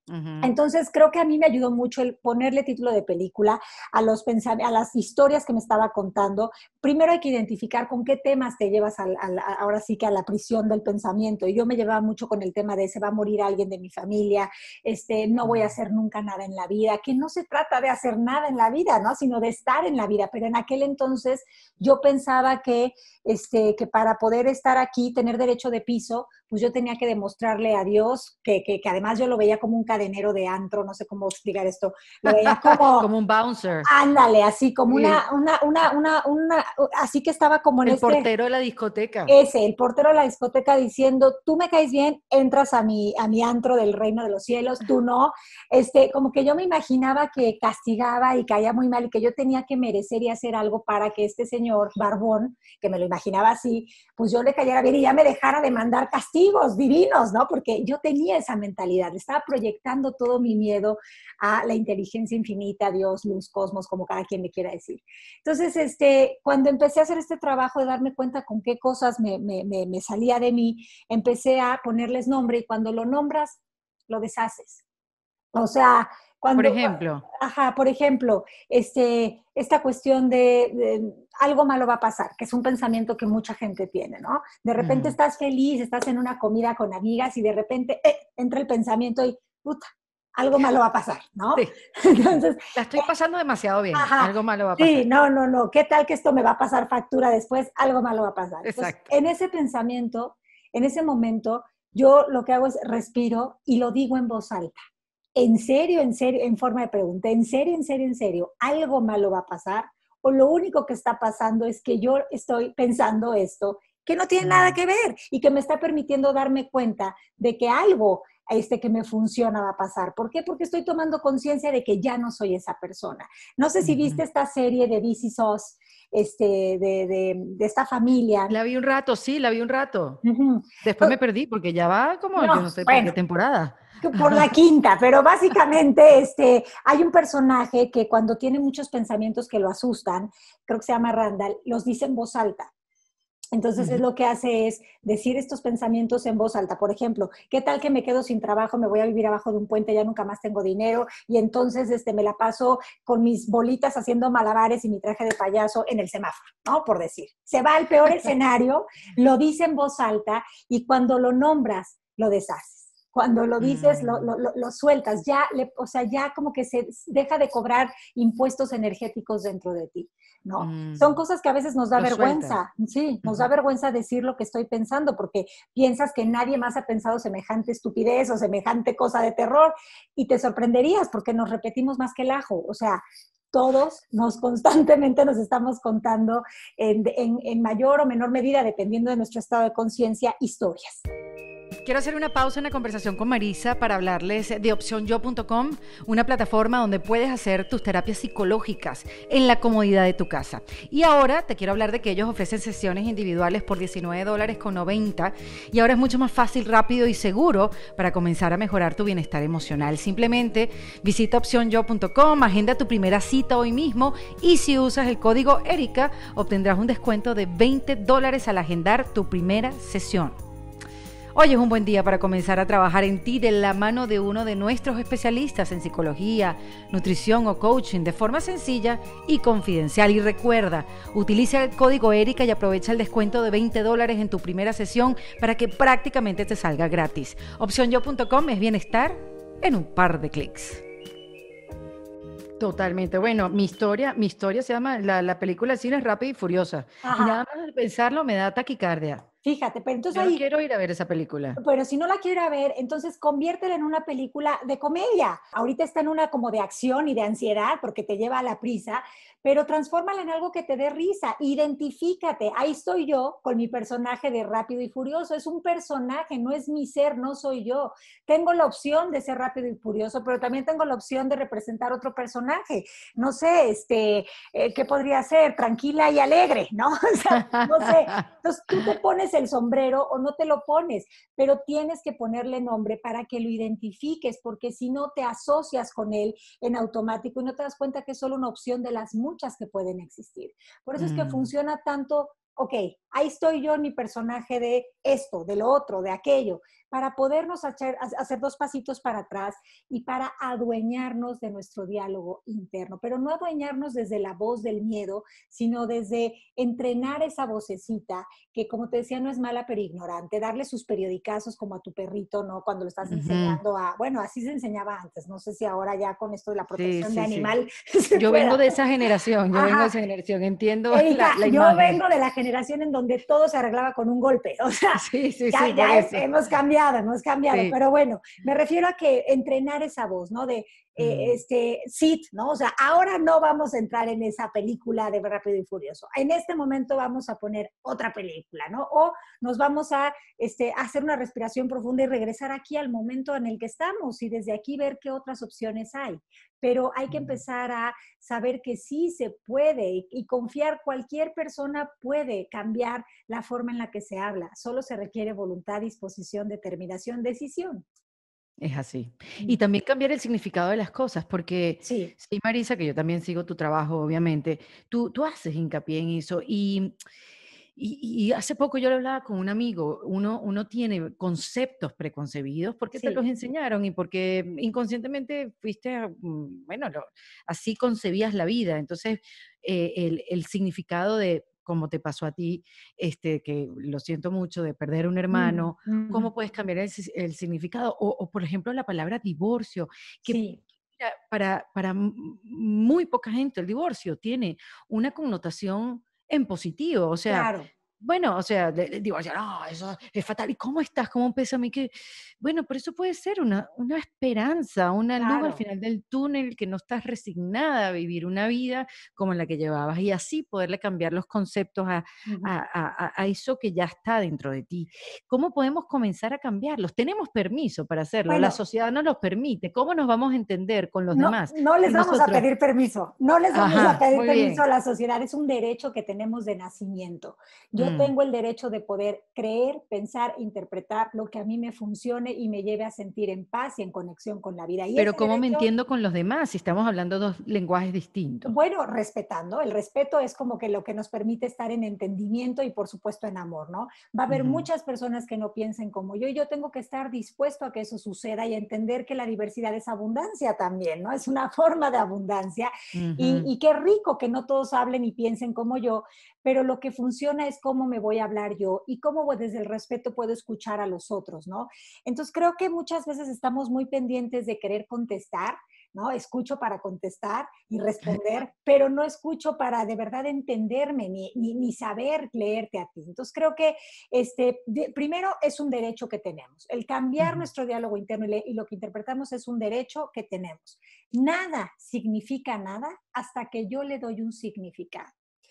Speaker 2: Entonces creo que a mí me ayudó mucho el ponerle título de película a, los a las historias que me estaba contando. Primero hay que identificar con qué temas te llevas al, ahora sí que a la prisión del pensamiento. Y yo me llevaba mucho con el tema de se va a morir alguien de mi familia, este, no voy a hacer nunca nada en la vida, que no se trata de hacer nada en la vida, ¿no? sino de estar en la vida. Pero en aquel entonces yo pensaba que, este, que para poder estar aquí, tener derecho de piso, pues yo tenía que demostrarle a Dios que, que, además yo lo veía como un enero de antro, no sé cómo explicar esto. como, un bouncer. Ándale, así como una, una, una, una, así que estaba como en el este portero de la discoteca. Ese, el portero de la discoteca diciendo, tú me caes bien, entras a mi, a mi antro del reino de los cielos, tú no. Este, como que yo me imaginaba que castigaba y caía muy mal y que yo tenía que merecer y hacer algo para que este señor Barbón, que me lo imaginaba así, pues yo le cayera bien y ya me dejara de mandar castigos divinos, ¿no? Porque yo tenía esa mentalidad, estaba proyectando todo mi miedo a la inteligencia infinita, Dios, luz, cosmos, como cada quien le quiera decir. Entonces, este, cuando empecé a hacer este trabajo de darme cuenta con qué cosas me, me, salía de mí, empecé a ponerles nombre y cuando lo nombras, lo deshaces. O sea, cuando, por ejemplo. Ajá, por ejemplo, este, esta cuestión de, algo malo va a pasar, que es un pensamiento que mucha gente tiene, ¿no? De repente mm. estás feliz, estás en una comida con amigas y de repente eh, entra el pensamiento y algo malo va a pasar, ¿no? la estoy pasando demasiado bien, algo malo va a pasar. Sí, no, no, no, ¿qué tal que esto me va a pasar factura después? Algo malo va a pasar. en ese pensamiento, en ese momento, yo lo que hago es respiro y lo digo en voz alta. En serio, en serio, en forma de pregunta, en serio, en serio, en serio, algo malo va a pasar o lo único que está pasando es que yo estoy pensando esto que no tiene nada mm. que ver y que me está permitiendo darme cuenta de que algo este que me funciona va a pasar. ¿Por qué? Porque estoy tomando conciencia de que ya no soy esa persona. No sé si viste esta serie de DC SOS, este, de, esta familia. La vi un rato, sí, la vi un rato. Después me perdí porque ya va como, no, yo no sé qué temporada por la quinta, pero básicamente este, hay un personaje que cuando tiene muchos pensamientos que lo asustan, creo que se llama Randall, los dice en voz alta. Entonces, es lo que hace es decir estos pensamientos en voz alta. Por ejemplo, ¿qué tal que me quedo sin trabajo, me voy a vivir abajo de un puente, ya nunca más tengo dinero y entonces este, me la paso con mis bolitas haciendo malabares y mi traje de payaso en el semáforo, ¿no? Por decir. Se va al peor escenario, lo dice en voz alta y cuando lo nombras, lo deshaces cuando lo dices, mm. lo, sueltas, ya, le, o sea, ya como que se deja de cobrar impuestos energéticos dentro de ti. Mm. Son cosas que a veces nos da vergüenza, sí, nos da vergüenza decir lo que estoy pensando porque piensas que nadie más ha pensado semejante estupidez o semejante cosa de terror y te sorprenderías porque nos repetimos más que el ajo, o sea, todos nos constantemente nos estamos contando en mayor o menor medida, dependiendo de nuestro estado de conciencia, historias.
Speaker 1: Quiero hacer una pausa en la conversación con Marisa para hablarles de opcionyo.com, una plataforma donde puedes hacer tus terapias psicológicas en la comodidad de tu casa. Y ahora te quiero hablar de que ellos ofrecen sesiones individuales por 19 dólares con 90 y ahora es mucho más fácil, rápido y seguro para comenzar a mejorar tu bienestar emocional. Simplemente visita opcionyo.com, agenda tu primera cita hoy mismo y si usas el código ERIKA obtendrás un descuento de 20 dólares al agendar tu primera sesión. Hoy es un buen día para comenzar a trabajar en ti de la mano de uno de nuestros especialistas en psicología, nutrición o coaching de forma sencilla y confidencial. Y recuerda, utiliza el código ERIKA y aprovecha el descuento de 20 dólares en tu primera sesión para que prácticamente te salga gratis. Opciónyo.com es bienestar en un par de clics. Totalmente. Bueno, mi historia, mi historia se llama, la, película de cine es Rápida y Furiosa. Y nada más al pensarlo me da taquicardia.
Speaker 2: Fíjate, pero entonces quiero ir a ver esa
Speaker 1: película. Pero
Speaker 2: si no la quiero ver, entonces conviértela en una película de comedia. Ahorita está en una como de acción y de ansiedad porque te lleva a la prisa, pero transfórmala en algo que te dé risa. Identifícate. Ahí estoy yo con mi personaje de Rápido y Furioso. Es un personaje, no es mi ser, no soy yo. Tengo la opción de ser Rápido y Furioso, pero también tengo la opción de representar otro personaje. No sé, este, eh, ¿qué podría ser? Tranquila y alegre, ¿no? O sea, no sé. Entonces tú te pones el sombrero o no te lo pones, pero tienes que ponerle nombre para que lo identifiques, porque si no te asocias con él en automático y no te das cuenta que es solo una opción de las muchas que pueden existir. Por eso es que mm. funciona tanto ok, ahí estoy yo mi personaje de esto, de lo otro, de aquello, para podernos hacer, dos pasitos para atrás y para adueñarnos de nuestro diálogo interno, pero no adueñarnos desde la voz del miedo, sino desde entrenar esa vocecita que, como te decía, no es mala pero ignorante, darle sus periodicazos como a tu perrito, ¿no? Cuando lo estás enseñando a, bueno, así se enseñaba antes, no sé si ahora ya con esto de la protección de animal.
Speaker 1: Yo vengo de esa generación, yo vengo de esa generación, entiendo. yo vengo
Speaker 2: de la generación en donde todo se arreglaba con un golpe, o sea, ya, hemos cambiado no es cambiado, pero bueno, me refiero a que entrenar esa voz, ¿no? De eh, mm. este, sit ¿no? O sea, ahora no vamos a entrar en esa película de Rápido y Furioso. En este momento vamos a poner otra película, ¿no? O nos vamos a este, hacer una respiración profunda y regresar aquí al momento en el que estamos y desde aquí ver qué otras opciones hay. Pero hay que mm. empezar a saber que sí se puede y confiar, cualquier persona puede cambiar la forma en la que se habla. Solo se requiere voluntad, disposición, determinación, decisión.
Speaker 1: Es así. Y también cambiar el significado de las cosas, porque sí, Marisa, que yo también sigo tu trabajo, obviamente, tú, tú haces hincapié en eso. Y, y, hace poco yo lo hablaba con un amigo, uno, uno tiene conceptos preconcebidos porque te los enseñaron y porque inconscientemente fuiste, mm, bueno, así concebías la vida. Entonces, eh, el significado de como te pasó a ti, este, que lo siento mucho, de perder un mm, hermano, mm. cómo puedes cambiar el, significado, o, por ejemplo la palabra divorcio, que para, para muy poca gente el divorcio tiene una connotación en positivo, o sea, bueno, o sea, digo, ya, no, eso es fatal. ¿Y cómo estás? ¿Cómo un a mí? Que, bueno, por eso puede ser una, una esperanza, una luz al final del túnel, que no estás resignada a vivir una vida como la que llevabas y así poderle cambiar los conceptos a, a, a, eso que ya está dentro de ti. ¿Cómo podemos comenzar a cambiarlos? Tenemos permiso para hacerlo, la sociedad no los permite. ¿Cómo nos vamos a entender con los demás? No les vamos a pedir
Speaker 2: permiso, no les vamos a pedir permiso a la sociedad, es un derecho que tenemos de nacimiento. Yo Mm. tengo el derecho de poder creer, pensar, interpretar lo que a mí me funcione y me lleve a sentir en paz y en conexión con la vida. Pero ¿cómo me entiendo
Speaker 1: con los demás si estamos hablando dos lenguajes distintos?
Speaker 2: Bueno, respetando. El respeto es como que lo que nos permite estar en entendimiento y por supuesto en amor, ¿no? Va a haber muchas personas que no piensen como yo y yo tengo que estar dispuesto a que eso suceda y entender que la diversidad es abundancia también, ¿no? Es una forma de abundancia y, y qué rico que no todos hablen y piensen como yo, pero lo que funciona es cómo me voy a hablar yo y cómo desde el respeto puedo escuchar a los otros, ¿no? Entonces creo que muchas veces estamos muy pendientes de querer contestar, ¿no? Escucho para contestar y responder, pero no escucho para de verdad entenderme ni, saber leerte a ti. Entonces creo que este, primero es un derecho que tenemos. El cambiar nuestro diálogo interno y, lo que interpretamos es un derecho que tenemos. Nada significa nada hasta que yo le doy un significado.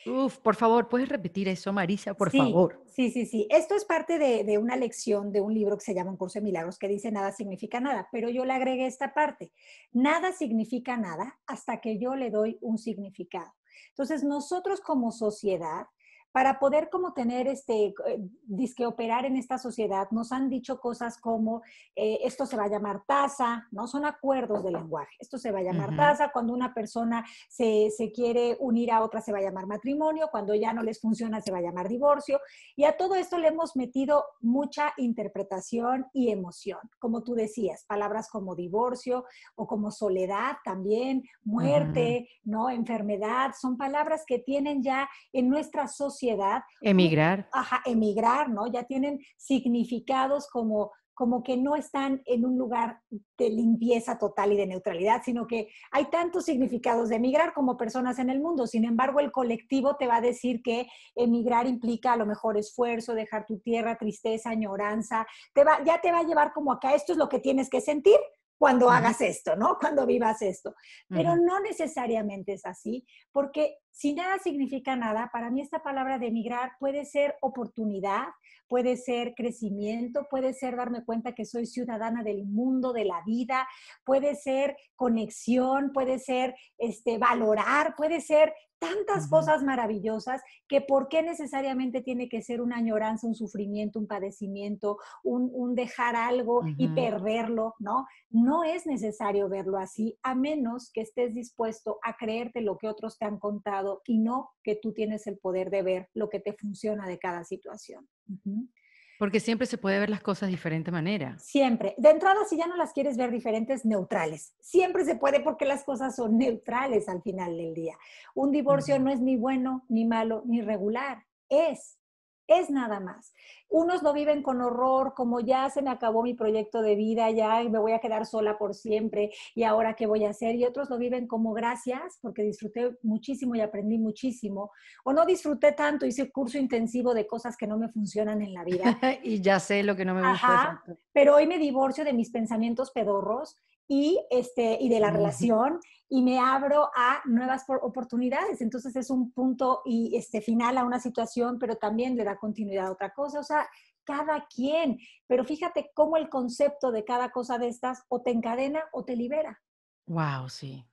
Speaker 1: Uf, por favor, ¿puedes repetir eso, Marisa, por favor?
Speaker 2: Sí, sí, sí. Esto es parte de, de, una lección de un libro que se llama Un curso de milagros que dice nada significa nada, pero yo le agregué esta parte. Nada significa nada hasta que yo le doy un significado. Entonces, nosotros como sociedad para poder como tener este, eh, disque operar en esta sociedad, nos han dicho cosas como, eh, esto se va a llamar tasa, ¿no? Son acuerdos de lenguaje. Esto se va a llamar tasa, cuando una persona se, quiere unir a otra se va a llamar matrimonio, cuando ya no les funciona se va a llamar divorcio. Y a todo esto le hemos metido mucha interpretación y emoción, como tú decías, palabras como divorcio o como soledad también, muerte, ¿no? Enfermedad, son palabras que tienen ya en nuestra sociedad
Speaker 1: Emigrar.
Speaker 2: Ajá, emigrar, ¿no? Ya tienen significados como como que no están en un lugar de limpieza total y de neutralidad, sino que hay tantos significados de emigrar como personas en el mundo. Sin embargo, el colectivo te va a decir que emigrar implica a lo mejor esfuerzo, dejar tu tierra, tristeza, añoranza. Te va, ya te va a llevar como acá, esto es lo que tienes que sentir cuando hagas esto, ¿no? Cuando vivas esto. Pero no necesariamente es así, porque si nada significa nada, para mí esta palabra de emigrar puede ser oportunidad, puede ser crecimiento, puede ser darme cuenta que soy ciudadana del mundo, de la vida, puede ser conexión, puede ser este, valorar, puede ser tantas cosas maravillosas que por qué necesariamente tiene que ser una añoranza, un sufrimiento, un padecimiento, un, dejar algo y perderlo, ¿no? No es necesario verlo así, a menos que estés dispuesto a creerte lo que otros te han contado y no que tú tienes el poder de ver lo que te funciona de cada situación.
Speaker 1: Porque siempre se puede ver las cosas de diferente manera.
Speaker 2: Siempre. De entrada, si ya no las quieres ver diferentes, neutrales. Siempre se puede porque las cosas son neutrales al final del día. Un divorcio no es ni bueno, ni malo, ni regular. Es es nada más. Unos lo viven con horror, como ya se me acabó mi proyecto de vida, ya me voy a quedar sola por siempre y ahora qué voy a hacer. Y otros lo viven como gracias, porque disfruté muchísimo y aprendí muchísimo. O no disfruté tanto, hice un curso intensivo de cosas que no me funcionan en la vida.
Speaker 1: y ya sé lo que no me gusta.
Speaker 2: pero hoy me divorcio de mis pensamientos pedorros y, este, y de la relación y me abro a nuevas oportunidades. Entonces es un punto y este final a una situación, pero también le da continuidad a otra cosa. O sea, cada quien. Pero fíjate cómo el concepto de cada cosa de estas o te encadena o te libera.
Speaker 1: Wow, sí.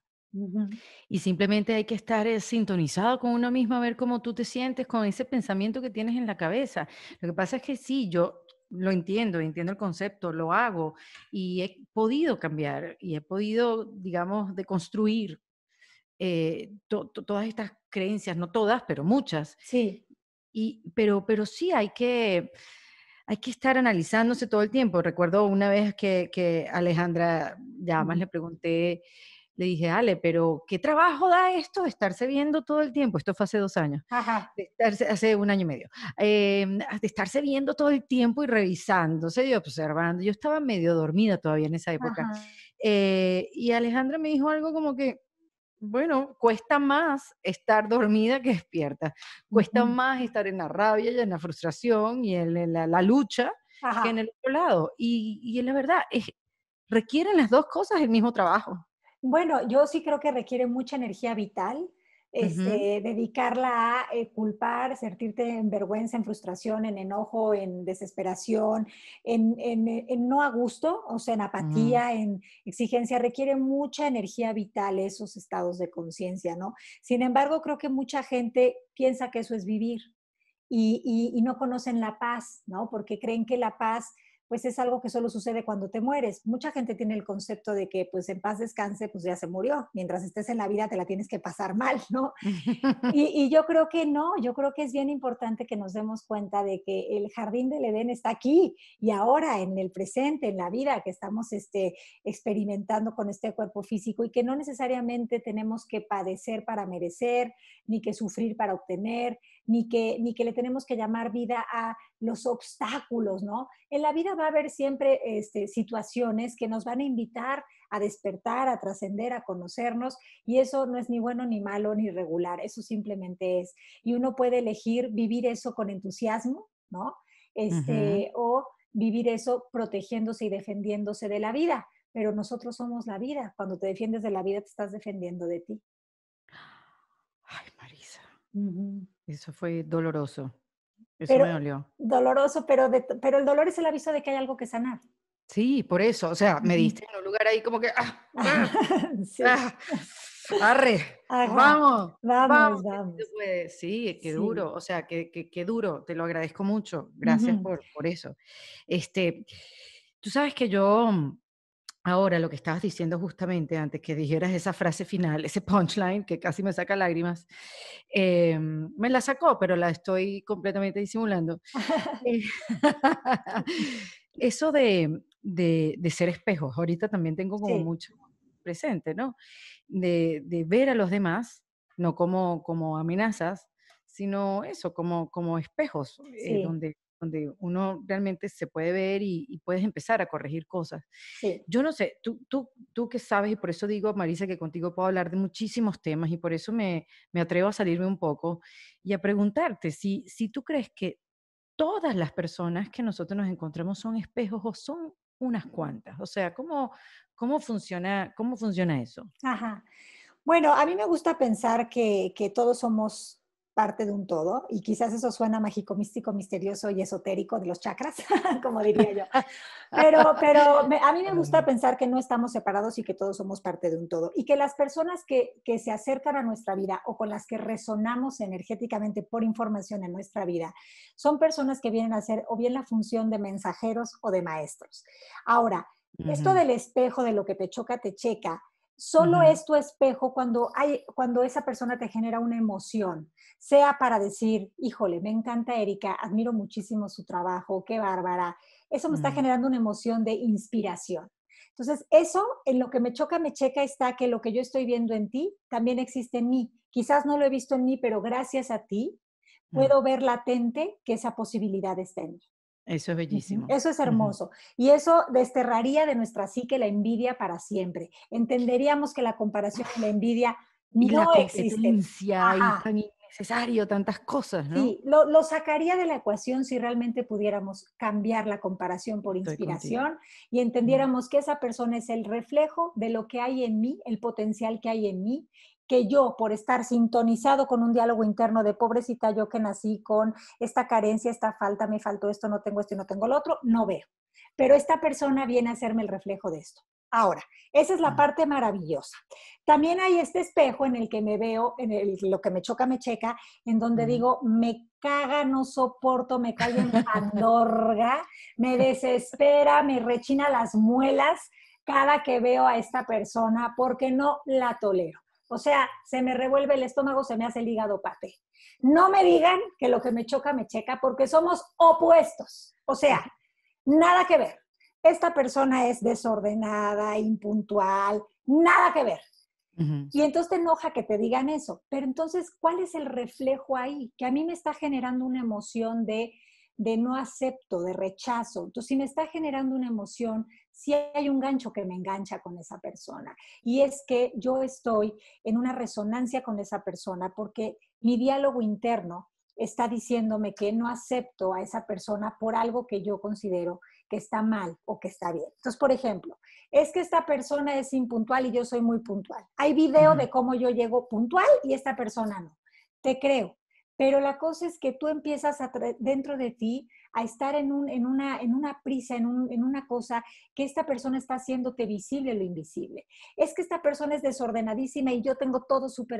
Speaker 1: Y simplemente hay que estar eh, sintonizado con uno mismo, a ver cómo tú te sientes con ese pensamiento que tienes en la cabeza. Lo que pasa es que sí, yo lo entiendo, entiendo el concepto, lo hago y he podido cambiar y he podido, digamos, deconstruir eh, todas estas creencias, no todas, pero muchas. Sí. Y, pero, pero sí hay que, hay que estar analizándose todo el tiempo. Recuerdo una vez que, que Alejandra Llamas le pregunté le dije, Ale, pero ¿qué trabajo da esto de estarse viendo todo el tiempo? Esto fue hace dos años, De hace un año y medio, em, de estarse viendo todo el tiempo y revisándose y observando. Yo estaba medio dormida todavía en esa época. Eh, y Alejandra me dijo algo como que, bueno, cuesta más estar dormida que despierta, cuesta más estar en la rabia y en la frustración y en
Speaker 2: la, lucha que en el otro lado. Y, y la verdad, es, requieren las dos cosas el mismo trabajo. Bueno, yo sí creo que requiere mucha energía vital. Este, dedicarla a eh, culpar, sentirte en vergüenza, en frustración, en enojo, en desesperación, en, eh, no a gusto, o sea, en mm. apatía, en exigencia, requiere mucha energía vital esos estados de conciencia, ¿no? Sin embargo, creo que mucha gente piensa que eso es vivir. Y, y no conocen la paz, ¿no? Porque creen que la paz pues es algo que solo sucede cuando te mueres. Mucha gente tiene el concepto de que pues en paz descanse, pues ya se murió. Mientras estés en la vida te la tienes que pasar mal, ¿no? Y, yo creo que no, yo creo que es bien importante que nos demos cuenta de que el jardín del Edén está aquí y ahora, en el presente, en la vida que estamos este, experimentando con este cuerpo físico y que no necesariamente tenemos que padecer para merecer, ni que sufrir para obtener, ni que, le tenemos que llamar vida a los obstáculos, ¿no? En la vida va a haber siempre este, situaciones que nos van a invitar a despertar, a trascender, a conocernos, y eso no es ni bueno, ni malo, ni regular, eso simplemente es. Y uno puede elegir vivir eso con entusiasmo, ¿no? Este, o vivir eso protegiéndose y defendiéndose de la vida, pero nosotros somos la vida. Cuando te defiendes de la vida, te estás defendiendo de ti. Ay, Marisa.
Speaker 1: Eso fue doloroso. Eso me dolió.
Speaker 2: Doloroso, pero, pero el dolor es el aviso de que hay algo que sanar.
Speaker 1: Sí, por eso. O sea, me diste
Speaker 2: en un lugar ahí como que. Ah, ah, ah ¡Arre! ¡Vamos! ¡Vamos! vamos.
Speaker 1: Sí, qué duro. O sea, qué, qué, qué, duro. Te lo agradezco mucho. Gracias por, por eso. Este, Tú sabes que yo Ahora, lo que estabas diciendo justamente antes que dijeras esa frase final, ese punchline que casi me saca lágrimas, em, me la sacó, pero la estoy completamente disimulando. Eh, eso de, de, ser espejos, ahorita también tengo como mucho presente, ¿no? De, ver a los demás, no como, como amenazas, sino eso, como, como espejos, eh, sí. eh, donde donde uno realmente se puede ver y, puedes empezar a corregir cosas. Yo no sé, tú, tú, que sabes, y por eso digo, Marisa, que contigo puedo hablar de muchísimos temas y por eso me, atrevo a salirme un poco y a preguntarte si, si tú crees que todas las personas que nosotros nos encontramos son espejos o son unas cuantas. O sea, ¿cómo, cómo, funciona, cómo funciona eso?
Speaker 2: Ajá. Bueno, a mí me gusta pensar que, que todos somos parte de un todo y quizás eso suena mágico, místico, misterioso y esotérico de los chakras, como diría yo.
Speaker 3: Pero, pero
Speaker 2: a mí me gusta pensar que no estamos separados y que todos somos parte de un todo y que las personas que, se acercan a nuestra vida o con las que resonamos energéticamente por información en nuestra vida son personas que vienen a ser o bien la función de mensajeros o de maestros. Ahora, esto del espejo, de lo que te choca, te checa Solo es tu espejo cuando, hay, cuando esa persona te genera una emoción, sea para decir, híjole, me encanta Erika, admiro muchísimo su trabajo, qué bárbara. Eso me está mm. generando una emoción de inspiración. Entonces, eso en lo que me choca, me checa está que lo que yo estoy viendo en ti también existe en mí. Quizás no lo he visto en mí, pero gracias a ti mm. puedo ver latente que esa posibilidad está en mí.
Speaker 1: Eso es bellísimo. Eso es
Speaker 2: hermoso. Y eso desterraría de nuestra psique la envidia para siempre. Entenderíamos que la comparación y la envidia y no la Y tantas cosas, ¿no? Sí, lo, sacaría de la ecuación si realmente pudiéramos cambiar la comparación por inspiración y entendiéramos que esa persona es el reflejo de lo que hay en mí, el potencial que hay en mí, que yo, por estar sintonizado con un diálogo interno de pobrecita, yo que nací con esta carencia, esta falta, me faltó esto, no tengo esto y no tengo lo otro, no veo. Pero esta persona viene a hacerme el reflejo de esto. Ahora, esa es la parte maravillosa. También hay este espejo en el que me veo, en el, lo que me choca, me checa, en donde digo, me caga, no soporto, me cae en pandorga, me desespera, me rechina las muelas cada que veo a esta persona porque no la tolero. O sea, se me revuelve el estómago, se me hace el hígado pate. No me digan que lo que me choca me checa porque somos opuestos. O sea, nada que ver. Esta persona es desordenada, impuntual, nada que ver. Y entonces te enoja que te digan eso. Pero entonces, ¿cuál es el reflejo ahí? Que a mí me está generando una emoción de de no acepto, de rechazo. Entonces, si me está generando una emoción, si hay un gancho que me engancha con esa persona. Y es que yo estoy en una resonancia con esa persona porque mi diálogo interno está diciéndome que no acepto a esa persona por algo que yo considero que está mal o que está bien. Entonces, por ejemplo, es que esta persona es impuntual y yo soy muy puntual. Hay video de cómo yo llego puntual y esta persona no. Te creo, pero la cosa es que tú empiezas a dentro de ti a estar en, un, en, una, en una prisa, en, una cosa que esta persona está haciéndote visible lo invisible. Es que esta persona es desordenadísima y yo tengo todo súper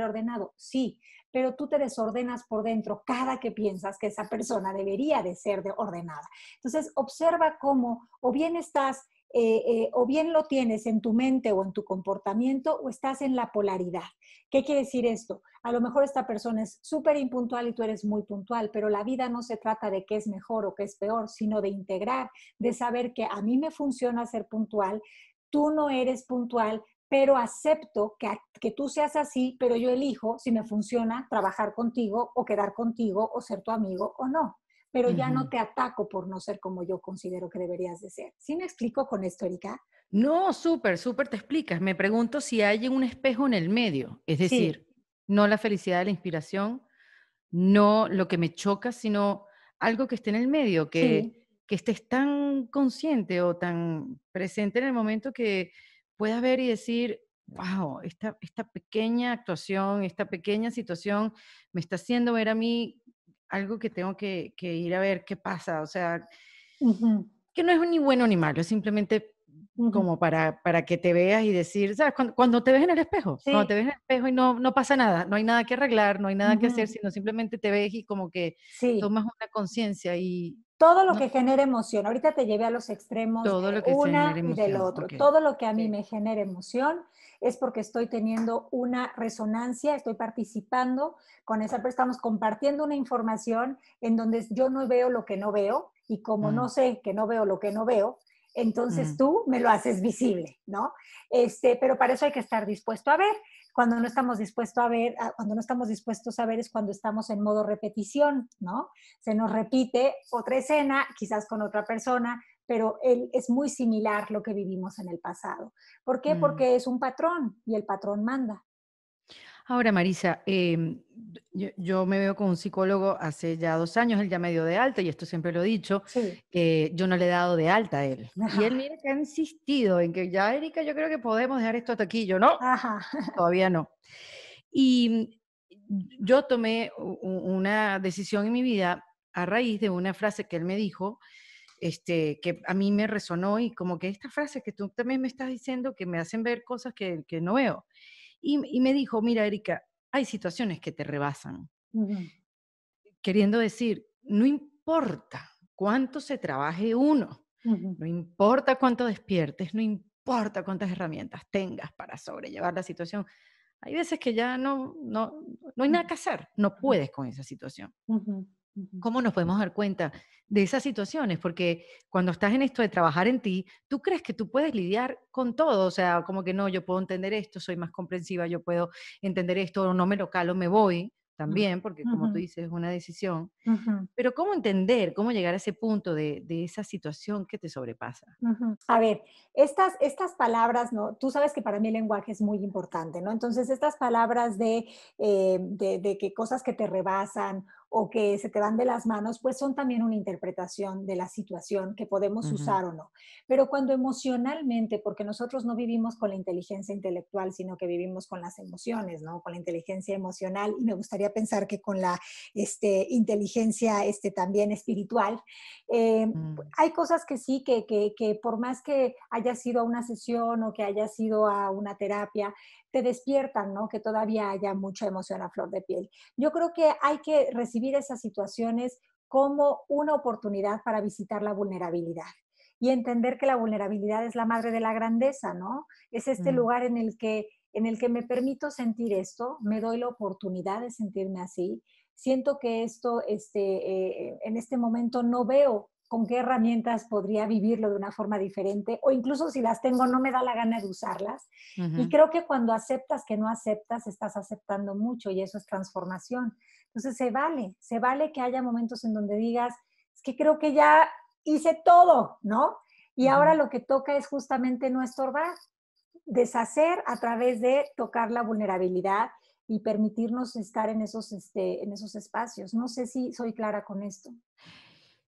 Speaker 2: Sí, pero tú te desordenas por dentro cada que piensas que esa persona debería de ser de ordenada. Entonces, observa cómo o bien estás eh, eh, o bien lo tienes en tu mente o en tu comportamiento o estás en la polaridad. ¿Qué quiere decir esto? A lo mejor esta persona es súper impuntual y tú eres muy puntual, pero la vida no se trata de qué es mejor o qué es peor, sino de integrar, de saber que a mí me funciona ser puntual, tú no eres puntual, pero acepto que, tú seas así, pero yo elijo si me funciona trabajar contigo o quedar contigo o ser tu amigo o no pero ya no te ataco por no ser como yo considero que deberías de ser. ¿Sí me explico con esto, Erika?
Speaker 1: No, súper, súper te explicas. Me pregunto si hay un espejo en el medio, es decir, no la felicidad de la inspiración, no lo que me choca, sino algo que esté en el medio, que, estés tan consciente o tan presente en el momento que puedas ver y decir, wow, esta, esta pequeña actuación, esta pequeña situación me está haciendo ver a mí algo que tengo que, ir a ver qué pasa, o sea, que no es ni bueno ni malo, simplemente como para, para que te veas y decir, ¿sabes? Cuando, te ves en el espejo, cuando te ves en el espejo y no, no pasa nada, no hay nada que arreglar, no hay nada que hacer, sino simplemente te ves y como que tomas una conciencia y, todo lo que
Speaker 2: genera emoción. Ahorita te llevé a los extremos todo lo una y del otro. Todo lo que a mí me genera emoción es porque estoy teniendo una resonancia, estoy participando con esa, persona. estamos compartiendo una información en donde yo no veo lo que no veo y como no mm. sé que no veo lo que no veo, entonces mm. tú me lo haces visible, ¿no? Este, pero para eso hay que estar dispuesto a ver. Cuando no estamos dispuestos a ver, ah, cuando no estamos dispuestos a ver es cuando estamos en modo repetición, ¿no? Se nos repite otra escena, quizás con otra persona, pero él, es muy similar lo que vivimos en el pasado. ¿Por qué? Mm. Porque es un patrón y el patrón manda.
Speaker 1: Ahora, Marisa, em, yo, me veo con un psicólogo hace ya dos años, él ya me dio de alta, y esto siempre lo he dicho, Que eh, yo no le he dado de alta a él. Y él mira que ha insistido en que ya, Erika, yo creo que podemos dejar esto hasta aquí, yo no, todavía no. Y yo tomé una decisión en mi vida a raíz de una frase que él me dijo, este, que a mí me resonó y como que estas frases que tú también me estás diciendo que me hacen ver cosas que, no veo. Y, me dijo, mira, Erika, hay situaciones que te rebasan. Queriendo decir, no importa cuánto se trabaje uno, no importa cuánto despiertes, no importa cuántas herramientas tengas para sobrellevar la situación. Hay veces que ya no, no, no hay nada que hacer, no puedes con esa situación. ¿Cómo nos podemos dar cuenta de esas situaciones? Porque cuando estás en esto de trabajar en ti, tú crees que tú puedes lidiar con todo, o sea, como que no, yo puedo entender esto, soy más comprensiva, yo puedo entender esto, no me lo calo, me voy mm, también, porque como tú dices, es una decisión. Pero ¿cómo entender, cómo llegar a ese punto de, de esa situación que te sobrepasa?
Speaker 2: A ver, estas, estas palabras, ¿no? tú sabes que para mí el lenguaje es muy importante, ¿no? Entonces, estas palabras de, eh, de, de que cosas que te rebasan o que se te van de las manos, pues son también una interpretación de la situación que podemos usar o no. Pero cuando emocionalmente, porque nosotros no vivimos con la inteligencia intelectual, sino que vivimos con las emociones, Con la inteligencia emocional y me gustaría pensar que con la este, inteligencia este, también espiritual, eh, mm. hay cosas que sí, que, que por más que haya sido a una sesión o que haya sido a una terapia, te despiertan, ¿no? Que todavía haya mucha emoción a flor de piel. Yo creo que hay que recibir esas situaciones como una oportunidad para visitar la vulnerabilidad y entender que la vulnerabilidad es la madre de la grandeza, ¿no? Es este mm. lugar en el que en el que me permito sentir esto, me doy la oportunidad de sentirme así. Siento que esto, este, eh, en este momento no veo con qué herramientas podría vivirlo de una forma diferente o incluso si las tengo no me da la gana de usarlas. Y creo que cuando aceptas que no aceptas, estás aceptando mucho y eso es transformación. Entonces se vale, se vale que haya momentos en donde digas, es que creo que ya hice todo, ¿no? Y ahora lo que toca es justamente no estorbar, deshacer a través de tocar la vulnerabilidad y permitirnos estar en esos, este, en esos espacios. No sé si soy clara con esto.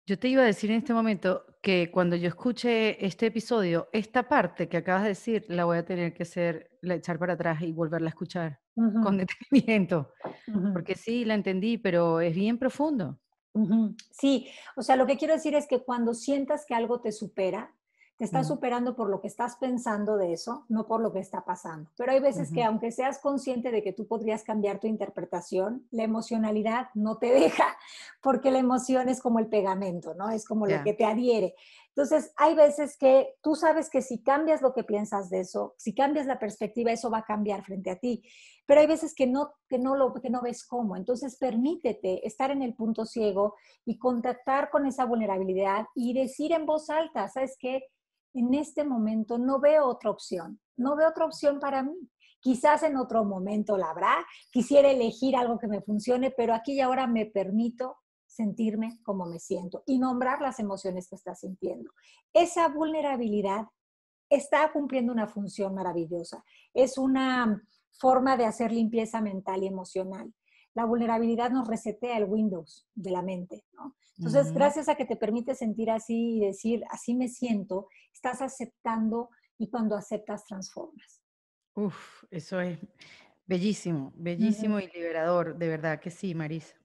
Speaker 1: Yo te iba a decir en este momento que cuando yo escuche este episodio, esta parte que acabas de decir, la voy a tener que echar para atrás y volverla a escuchar con detenimiento. Porque sí, la entendí, pero es bien profundo.
Speaker 2: Sí, o sea, lo que quiero decir es que cuando sientas que algo te supera, estás superando por lo que estás pensando de eso, no por lo que está pasando. Pero hay veces que aunque seas consciente de que tú podrías cambiar tu interpretación, la emocionalidad no te deja, porque la emoción es como el pegamento, ¿no? Es como lo que te adhiere. Entonces, hay veces que tú sabes que si cambias lo que piensas de eso, si cambias la perspectiva, eso va a cambiar frente a ti. Pero hay veces que no, que no, lo, que no ves cómo. Entonces, permítete estar en el punto ciego y contactar con esa vulnerabilidad y decir en voz alta, ¿sabes qué? en este momento no veo otra opción, no veo otra opción para mí. Quizás en otro momento la habrá, quisiera elegir algo que me funcione, pero aquí y ahora me permito sentirme como me siento y nombrar las emociones que está sintiendo. Esa vulnerabilidad está cumpliendo una función maravillosa. Es una forma de hacer limpieza mental y emocional la vulnerabilidad nos resetea el Windows de la mente, Entonces, gracias a que te permite sentir así y decir, así me siento, estás aceptando y cuando aceptas transformas.
Speaker 1: Uf, eso es bellísimo, bellísimo y liberador, de verdad que sí, Marisa.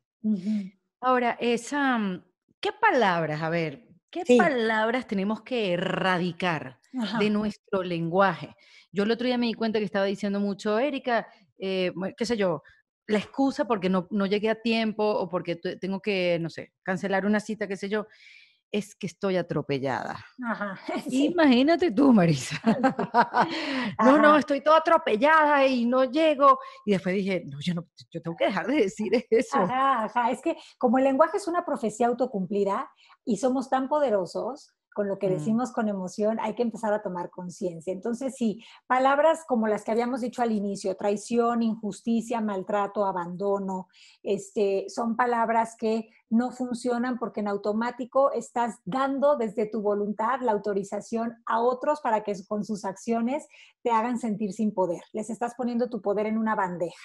Speaker 1: Ahora, esa, mm, ¿qué palabras, a ver, qué palabras tenemos que erradicar de nuestro lenguaje? Yo el otro día me di cuenta que estaba diciendo mucho, Erika, eh, qué sé yo, la excusa porque no, no llegué a tiempo o porque tengo que, no sé, cancelar una cita, qué sé yo, es que estoy atropellada. Ajá, Imagínate tú, Marisa. no, no,
Speaker 2: estoy toda atropellada y no llego. Y después dije, no, yo, no, yo tengo que dejar de decir eso. Ajá, ajá. Es que como el lenguaje es una profecía autocumplida y somos tan poderosos, con lo que mm. decimos con emoción, hay que empezar a tomar conciencia. Entonces, sí, palabras como las que habíamos dicho al inicio, traición, injusticia, maltrato, abandono, este, son palabras que no funcionan porque en automático estás dando desde tu voluntad la autorización a otros para que con sus acciones te hagan sentir sin poder. Les estás poniendo tu poder en una bandeja.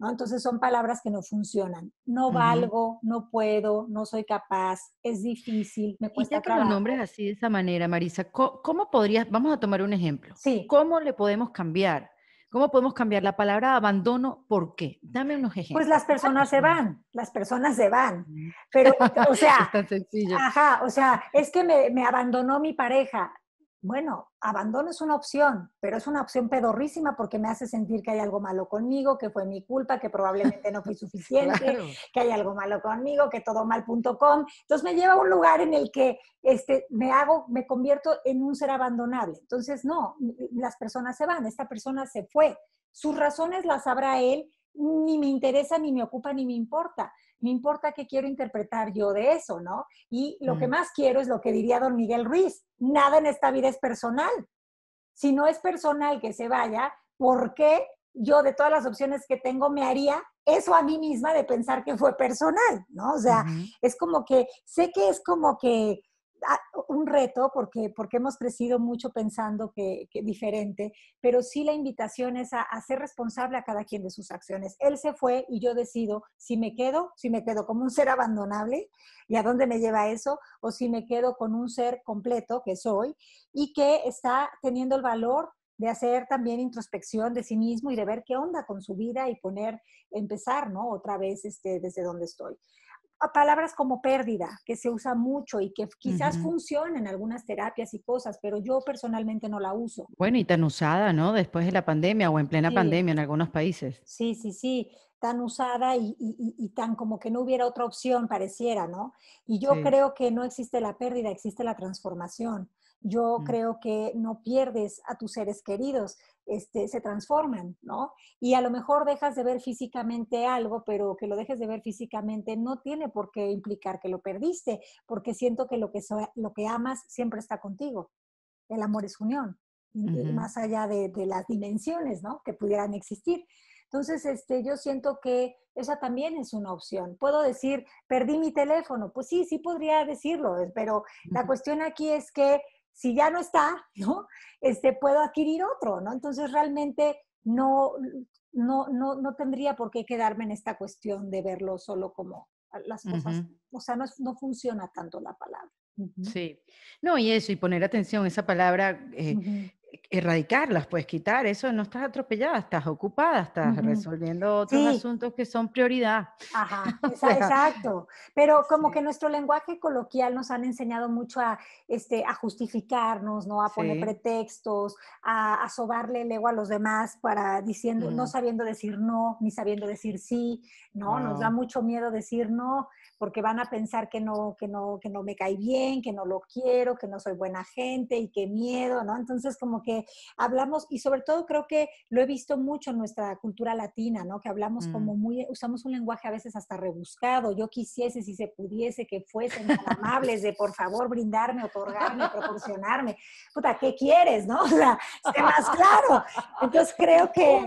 Speaker 2: Entonces son palabras que no funcionan. No valgo, no puedo, no soy capaz, es difícil, me cuesta y que lo nombres
Speaker 1: así de esa manera, Marisa, ¿cómo, podrías, vamos a tomar un ejemplo, ¿cómo le podemos cambiar? ¿Cómo podemos cambiar la palabra abandono? ¿Por qué? Dame unos pues, ejemplos. Pues las
Speaker 2: personas se van, las personas se van. Pero, o sea, es tan Ajá, o sea, es que me abandonó mi pareja bueno, abandono es una opción, pero es una opción pedorrísima porque me hace sentir que hay algo malo conmigo, que fue mi culpa, que probablemente no fui suficiente, que hay algo malo conmigo, que todo mal.com. Entonces me lleva a un lugar en el que este, me hago, me convierto en un ser abandonable. Entonces, no, las personas se van, esta persona se fue. Sus razones las sabrá él, ni me interesa, ni me ocupa, ni me importa me importa qué quiero interpretar yo de eso, ¿no? Y lo que más quiero es lo que diría don Miguel Ruiz, nada en esta vida es personal. Si no es personal que se vaya, ¿por qué yo de todas las opciones que tengo me haría eso a mí misma de pensar que fue personal, ¿no? O sea, es como que, sé que es como que Ah, un reto porque, porque hemos crecido mucho pensando que, diferente, pero sí la invitación es a, ser responsable a cada quien de sus acciones. Él se fue y yo decido si me quedo, si me quedo como un ser abandonable y a dónde me lleva eso, o si me quedo con un ser completo que soy y que está teniendo el valor de hacer también introspección de sí mismo y de ver qué onda con su vida y poner, empezar, ¿no? Otra vez este, desde donde estoy palabras como pérdida, que se usa mucho y que quizás funciona en algunas terapias y cosas, pero yo personalmente no la uso.
Speaker 1: Bueno, y tan usada, ¿no? Después de la pandemia o en plena pandemia en algunos países.
Speaker 2: Sí, sí, sí, tan usada y, tan como que no hubiera otra opción, pareciera, ¿no? Y yo creo que no existe la pérdida, existe la transformación. Yo mm. creo que no pierdes a tus seres queridos, este, se transforman, ¿no? Y a lo mejor dejas de ver físicamente algo, pero que lo dejes de ver físicamente no tiene por qué implicar que lo perdiste, porque siento que lo que, lo que amas siempre está contigo. El amor es unión, más allá de, las dimensiones, ¿no? Que pudieran existir. Entonces, este, yo siento que esa también es una opción. Puedo decir, perdí mi teléfono. Pues sí, sí podría decirlo, pero la cuestión aquí es que si ya no está, ¿no? Este, puedo adquirir otro, ¿no? Entonces realmente no, no, no, tendría por qué quedarme en esta cuestión de verlo solo como las cosas, o sea, no, funciona tanto la palabra.
Speaker 1: Sí, no, y eso, y poner atención, esa palabra eh, erradicarlas, pues quitar eso, no estás atropellada, estás ocupada, estás resolviendo otros asuntos
Speaker 2: que son prioridad. Ajá, exacto. Pero como que nuestro lenguaje coloquial nos han enseñado mucho a, este, a justificarnos, ¿no? A poner pretextos, a, a, sobarle el ego a los demás para diciendo, no sabiendo decir no, ni sabiendo decir sí, ¿no? Nos da mucho miedo decir no porque van a pensar que no, que no, que no me cae bien, que no lo quiero, que no soy buena gente y qué miedo, ¿no? Entonces, como que hablamos, y sobre todo creo que lo he visto mucho en nuestra cultura latina, ¿no? Que hablamos como mm. muy, usamos un lenguaje a veces hasta rebuscado. Yo quisiese, si se pudiese, que fuesen amables de por favor brindarme, otorgarme, proporcionarme. Puta, ¿qué quieres, no? O sea, esté más claro. Entonces creo que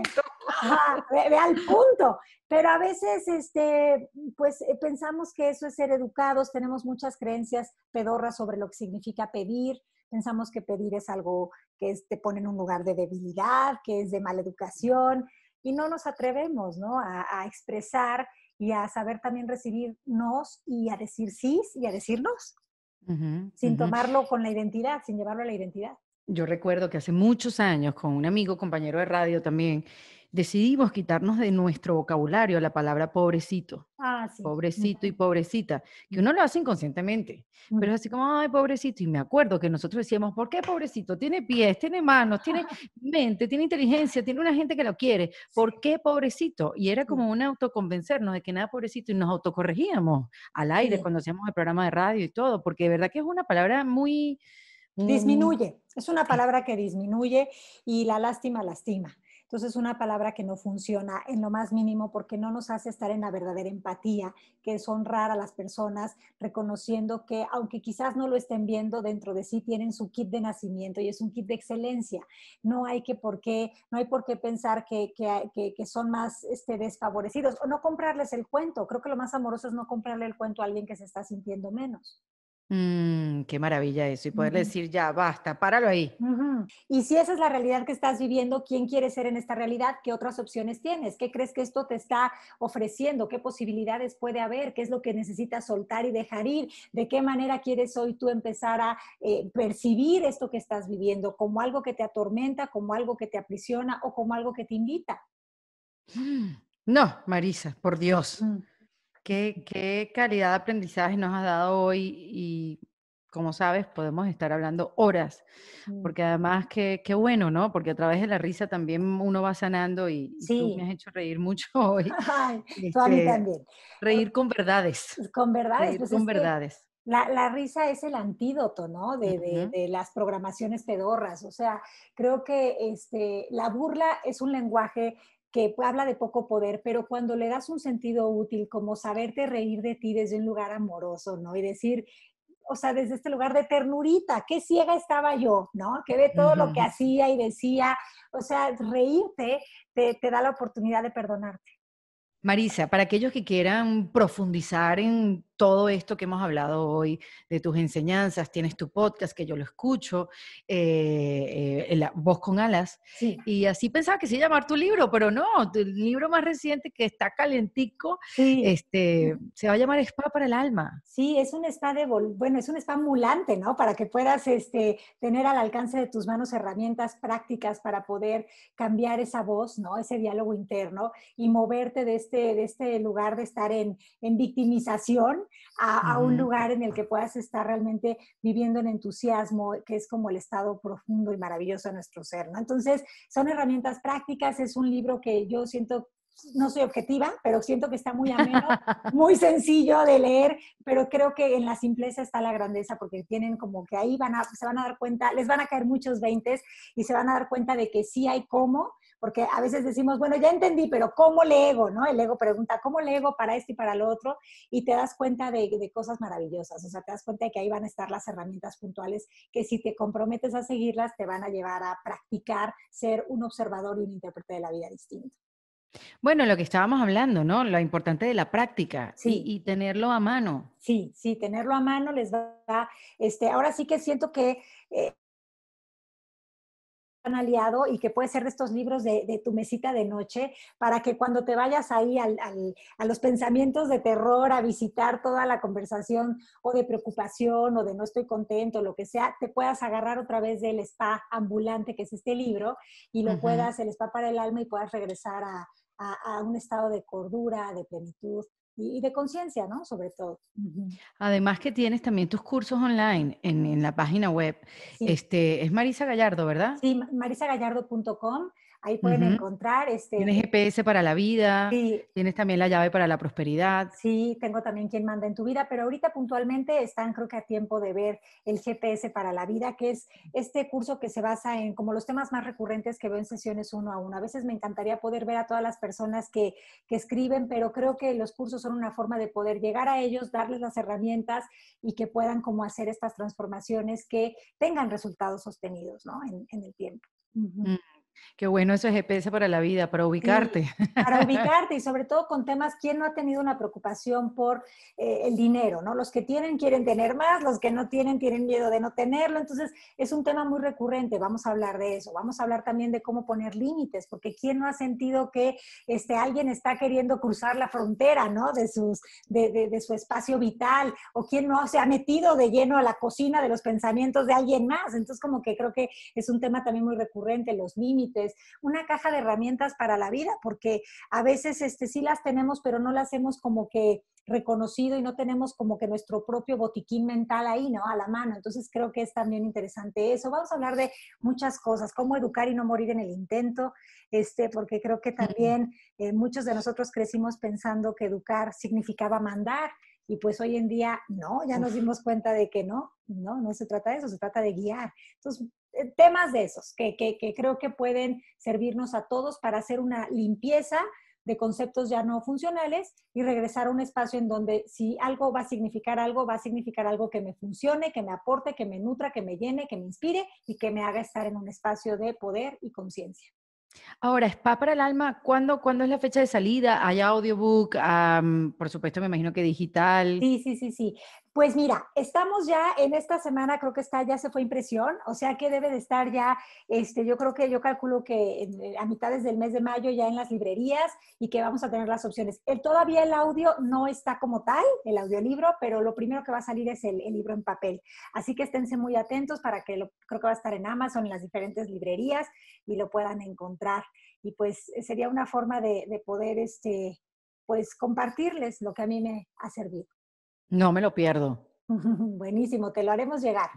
Speaker 2: ve, al punto. Pero a veces, este, pues eh, pensamos que eso es ser educados, tenemos muchas creencias pedorras sobre lo que significa pedir, pensamos que pedir es algo que te pone en un lugar de debilidad, que es de mala educación, y no nos atrevemos, ¿no? A, expresar y a saber también recibirnos y a decir sí y a decir no
Speaker 1: sin tomarlo
Speaker 2: con la identidad, sin llevarlo a la identidad.
Speaker 1: Yo recuerdo que hace muchos años con un amigo, compañero de radio también, decidimos quitarnos de nuestro vocabulario la palabra pobrecito.
Speaker 2: Ah, pobrecito
Speaker 1: y pobrecita, que uno lo hace inconscientemente, mm. pero es así como, ay, pobrecito. Y me acuerdo que nosotros decíamos, ¿por qué pobrecito? Tiene pies, tiene manos, tiene mente, tiene inteligencia, tiene una gente que lo quiere. ¿Por qué pobrecito? Y era mm. como un autoconvencernos de que nada pobrecito y nos autocorregíamos al aire cuando hacíamos el programa de radio y todo, porque de verdad que es una palabra muy...
Speaker 2: Disminuye, es una palabra que disminuye y la lástima lastima. Entonces, es una palabra que no funciona en lo más mínimo porque no nos hace estar en la verdadera empatía, que es honrar a las personas, reconociendo que aunque quizás no lo estén viendo dentro de sí, tienen su kit de nacimiento y es un kit de excelencia. No hay que por qué, no hay por qué pensar que, son más este, desfavorecidos o no comprarles el cuento. Creo que lo más amoroso es no comprarle el cuento a alguien que se está sintiendo menos.
Speaker 1: Mmm, qué maravilla eso y poderle decir ya, basta, páralo ahí.
Speaker 2: Y si esa es la realidad que estás viviendo, ¿quién quiere ser en esta realidad? ¿Qué otras opciones tienes? ¿Qué crees que esto te está ofreciendo? ¿Qué posibilidades puede haber? ¿Qué es lo que necesitas soltar y dejar ir? ¿De qué manera quieres hoy tú empezar a eh, percibir esto que estás viviendo como algo que te atormenta, como algo que te aprisiona o como algo que te invita?
Speaker 1: Mm, no, Marisa, por Dios. Mm. ¿Qué, calidad de aprendizaje nos has dado hoy? Y como sabes, podemos estar hablando horas, mm. porque además qué, qué bueno, ¿no? Porque a través de la risa también uno va sanando y, tú me has hecho reír mucho hoy. Ay, tú a mí este, también. Pues reír con verdades. Pues, con verdades. Reír pues con verdades.
Speaker 2: La, la, risa es el antídoto, ¿no? De, de, las programaciones pedorras. O sea, creo que este, la burla es un lenguaje que habla de poco poder, pero cuando le das un sentido útil, como saberte reír de ti desde un lugar amoroso, ¿no? Y decir, o sea, desde este lugar de ternurita, qué ciega estaba yo, ¿no? Que ve todo lo que hacía y decía, o sea, reírte te da la oportunidad de perdonarte.
Speaker 1: Marisa, para aquellos que quieran profundizar en todo esto que hemos hablado hoy, de tus enseñanzas, tienes tu podcast que yo lo escucho, eh, eh, la Voz con Alas, y así pensaba que se llamar tu libro, pero no, el libro más reciente que está calentico, este,
Speaker 2: se va a llamar Spa para el Alma. Sí, es un spa de, bueno, es un spa ambulante, ¿no? Para que puedas este, tener al alcance de tus manos herramientas prácticas para poder cambiar esa voz, ¿no? Ese diálogo interno y moverte de este, de este lugar de estar en, en victimización a, un lugar en el que puedas estar realmente viviendo en entusiasmo, que es como el estado profundo y maravilloso de nuestro ser, ¿no? Entonces, son herramientas prácticas, es un libro que yo siento no soy objetiva, pero siento que está muy ameno, muy sencillo de leer, pero creo que en la simpleza está la grandeza, porque tienen como que ahí van se van a dar cuenta, les van a caer muchos veintes y se van a dar cuenta de que sí hay cómo, porque a veces decimos, bueno, ya entendí, pero ¿cómo le ego? ¿no? El ego pregunta, ¿cómo le ego para esto y para lo otro? Y te das cuenta de, cosas maravillosas, o sea, te das cuenta de que ahí van a estar las herramientas puntuales que si te comprometes a seguirlas, te van a llevar a practicar ser un observador y un intérprete de la vida distinto.
Speaker 1: Bueno, lo que estábamos hablando, ¿no? Lo importante de la práctica
Speaker 2: sí. y, tenerlo a mano. Sí, sí, tenerlo a mano les va, este, ahora sí que siento que eh, aliado y que puede ser de estos libros de, tu mesita de noche, para que cuando te vayas ahí al, a los pensamientos de terror, a visitar toda la conversación o de preocupación o de no estoy contento, lo que sea, te puedas agarrar otra vez del spa ambulante que es este libro
Speaker 3: y lo puedas, el
Speaker 2: spa para el alma y puedas regresar a, a un estado de cordura, de plenitud, y, de conciencia, ¿no? Sobre todo.
Speaker 1: Además que tienes también tus cursos online en, la página web. Este, es Marisa Gallardo, ¿verdad?
Speaker 2: Sí, marisagallardo.com. Ahí pueden encontrar. Este, tienes GPS
Speaker 1: para la vida, sí, tienes también la llave para la prosperidad.
Speaker 2: Sí, tengo también quien manda en tu vida, pero ahorita puntualmente están creo que a tiempo de ver el GPS para la vida, que es este curso que se basa en como los temas más recurrentes que veo en sesiones uno a uno. A veces me encantaría poder ver a todas las personas que, que escriben, pero creo que los cursos son una forma de poder llegar a ellos, darles las herramientas y que puedan como hacer estas transformaciones que tengan resultados sostenidos ¿no? en, en el tiempo. Uh
Speaker 1: Qué bueno eso es GPS para la vida, para ubicarte.
Speaker 2: para ubicarte y sobre todo con temas, ¿quién no ha tenido una preocupación por eh, el dinero? ¿no? Los que tienen quieren tener más, los que no tienen tienen miedo de no tenerlo. Entonces es un tema muy recurrente, vamos a hablar de eso. Vamos a hablar también de cómo poner límites, porque ¿quién no ha sentido que este, alguien está queriendo cruzar la frontera ¿no? de, sus, de, de su espacio vital? ¿O quién no se ha metido de lleno a la cocina de los pensamientos de alguien más? Entonces como que creo que es un tema también muy recurrente, los límites límites, una caja de herramientas para la vida, porque a veces este, sí las tenemos, pero no las hemos como que reconocido y no tenemos como que nuestro propio botiquín mental ahí, ¿no? A la mano. Entonces creo que es también interesante eso. Vamos a hablar de muchas cosas, cómo educar y no morir en el intento, este, porque creo que también eh, muchos de nosotros crecimos pensando que educar significaba mandar y pues hoy en día no, ya nos dimos cuenta de que no, no, no se trata de eso, se trata de guiar. Entonces, eh, temas de esos que, creo que pueden servirnos a todos para hacer una limpieza de conceptos ya no funcionales y regresar a un espacio en donde si algo va a significar algo, va a significar algo que me funcione, que me aporte, que me nutra, que me llene, que me inspire y que me haga estar en un espacio de poder y conciencia.
Speaker 1: Ahora, Spa para el Alma, ¿cuándo, ¿cuándo es la fecha de salida? ¿Hay audiobook? por supuesto, me imagino que
Speaker 2: digital. Sí, sí, sí, sí. Pues mira, estamos ya en esta semana, creo que está, ya se fue impresión, o sea que debe de estar ya, este, yo creo que yo calculo que eh, a mitades del mes de mayo ya en las librerías y que vamos a tener las opciones. El, todavía el audio no está como tal, el audiolibro, pero lo primero que va a salir es el, libro en papel. Así que esténse muy atentos para que lo, creo que va a estar en Amazon, en las diferentes librerías y lo puedan encontrar. Y pues eh, sería una forma de, de poder, este, pues compartirles lo que a mí me ha servido.
Speaker 1: No me lo pierdo.
Speaker 2: Buenísimo, te lo haremos llegar.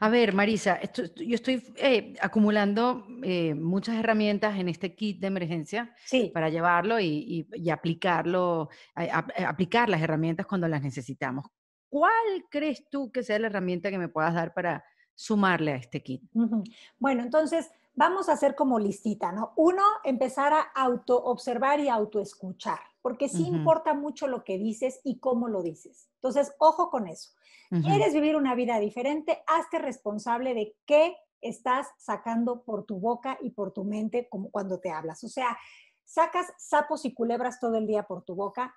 Speaker 2: A
Speaker 1: ver, Marisa, yo estoy eh, acumulando eh, muchas herramientas en este kit de emergencia para llevarlo y, aplicarlo, eh, aplicar las herramientas cuando las necesitamos. ¿Cuál crees tú que sea la herramienta que me puedas dar para sumarle a este kit?
Speaker 2: Bueno, entonces vamos a hacer como listita, ¿no? Uno, empezar a auto observar y escuchar porque sí importa mucho lo que dices y cómo lo dices. Entonces, ojo con eso. ¿Quieres vivir una vida diferente? Hazte responsable de qué estás sacando por tu boca y por tu mente como cuando te hablas. O sea, sacas sapos y culebras todo el día por tu boca,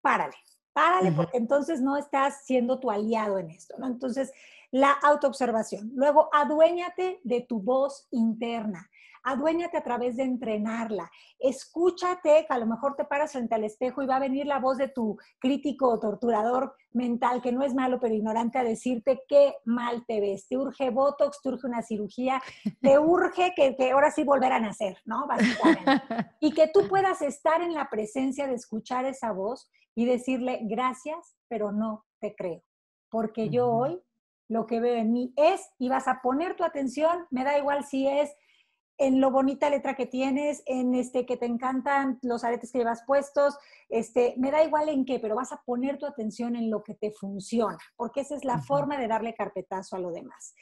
Speaker 2: párale. Párale, porque entonces no estás siendo tu aliado en esto, Entonces, la autoobservación. Luego, aduéñate de tu voz interna aduéñate a través de entrenarla, escúchate, que a lo mejor te paras frente al espejo y va a venir la voz de tu crítico o torturador mental, que no es malo pero ignorante, a decirte qué mal te ves, te urge Botox, te urge una cirugía, te urge que, que ahora sí volver a nacer, ¿no? Básicamente. Y que tú puedas estar en la presencia de escuchar esa voz y decirle gracias, pero no te creo, porque yo hoy lo que veo en mí es, y vas a poner tu atención, me da igual si es en lo bonita letra que tienes, en este que te encantan los aretes que llevas puestos, este, me da igual en qué, pero vas a poner tu atención en lo que te funciona, porque esa es la forma de darle carpetazo a lo demás.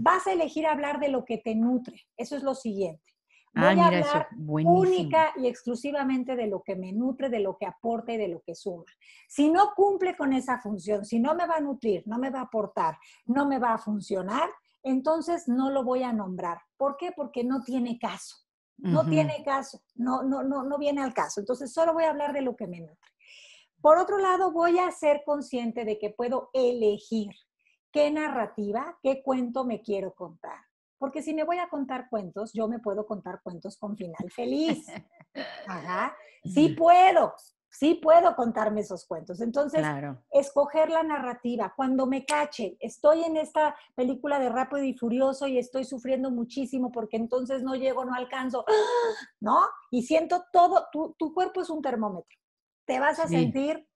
Speaker 2: Vas a elegir hablar de lo que te nutre, eso es lo siguiente.
Speaker 1: Ah, Voy a hablar única
Speaker 2: y exclusivamente de lo que me nutre, de lo que aporte y de lo que suma. Si no cumple con esa función, si no me va a nutrir, no me va a aportar, no me va a funcionar, entonces no lo voy a nombrar. ¿Por qué? Porque no tiene caso. No tiene caso, no, no, no, no viene al caso. Entonces solo voy a hablar de lo que me nutre. Por otro lado, voy a ser consciente de que puedo elegir qué narrativa, qué cuento me quiero contar. Porque si me voy a contar cuentos, yo me puedo contar cuentos con final feliz. Ajá, sí puedo, sí puedo contarme esos cuentos. Entonces, escoger la narrativa. Cuando me cache, estoy en esta película de rápido y furioso y estoy sufriendo muchísimo porque entonces no llego, no alcanzo, ¡ah! ¿no? Y siento todo, tu, cuerpo es un termómetro. Te vas a sentir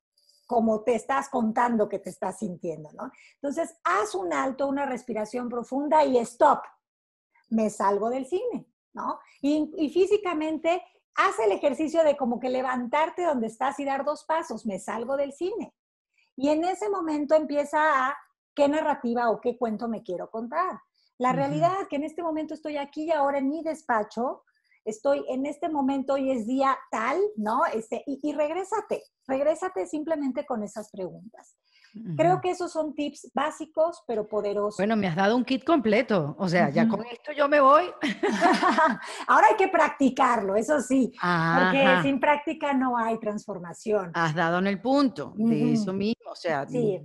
Speaker 2: como te estás contando que te estás sintiendo, ¿no? Entonces, haz un alto, una respiración profunda y stop. Me salgo del cine, ¿no? y físicamente haz el ejercicio de como que levantarte donde estás y dar dos pasos, me salgo del cine. Y en ese momento empieza a qué narrativa o qué cuento me quiero contar. La realidad es realidad que en este momento estoy aquí y ahora en mi despacho, estoy en este momento, y es día tal, ¿no? Este, y, y regrésate, regrésate simplemente con esas preguntas. Creo que esos son tips básicos, pero poderosos. Bueno, me has
Speaker 1: dado un kit completo. O sea, ya con
Speaker 2: esto yo me voy. Ahora hay que practicarlo, eso sí.
Speaker 1: Porque sin
Speaker 2: práctica no hay transformación.
Speaker 1: Has dado en el punto de eso mismo. O sea, sí.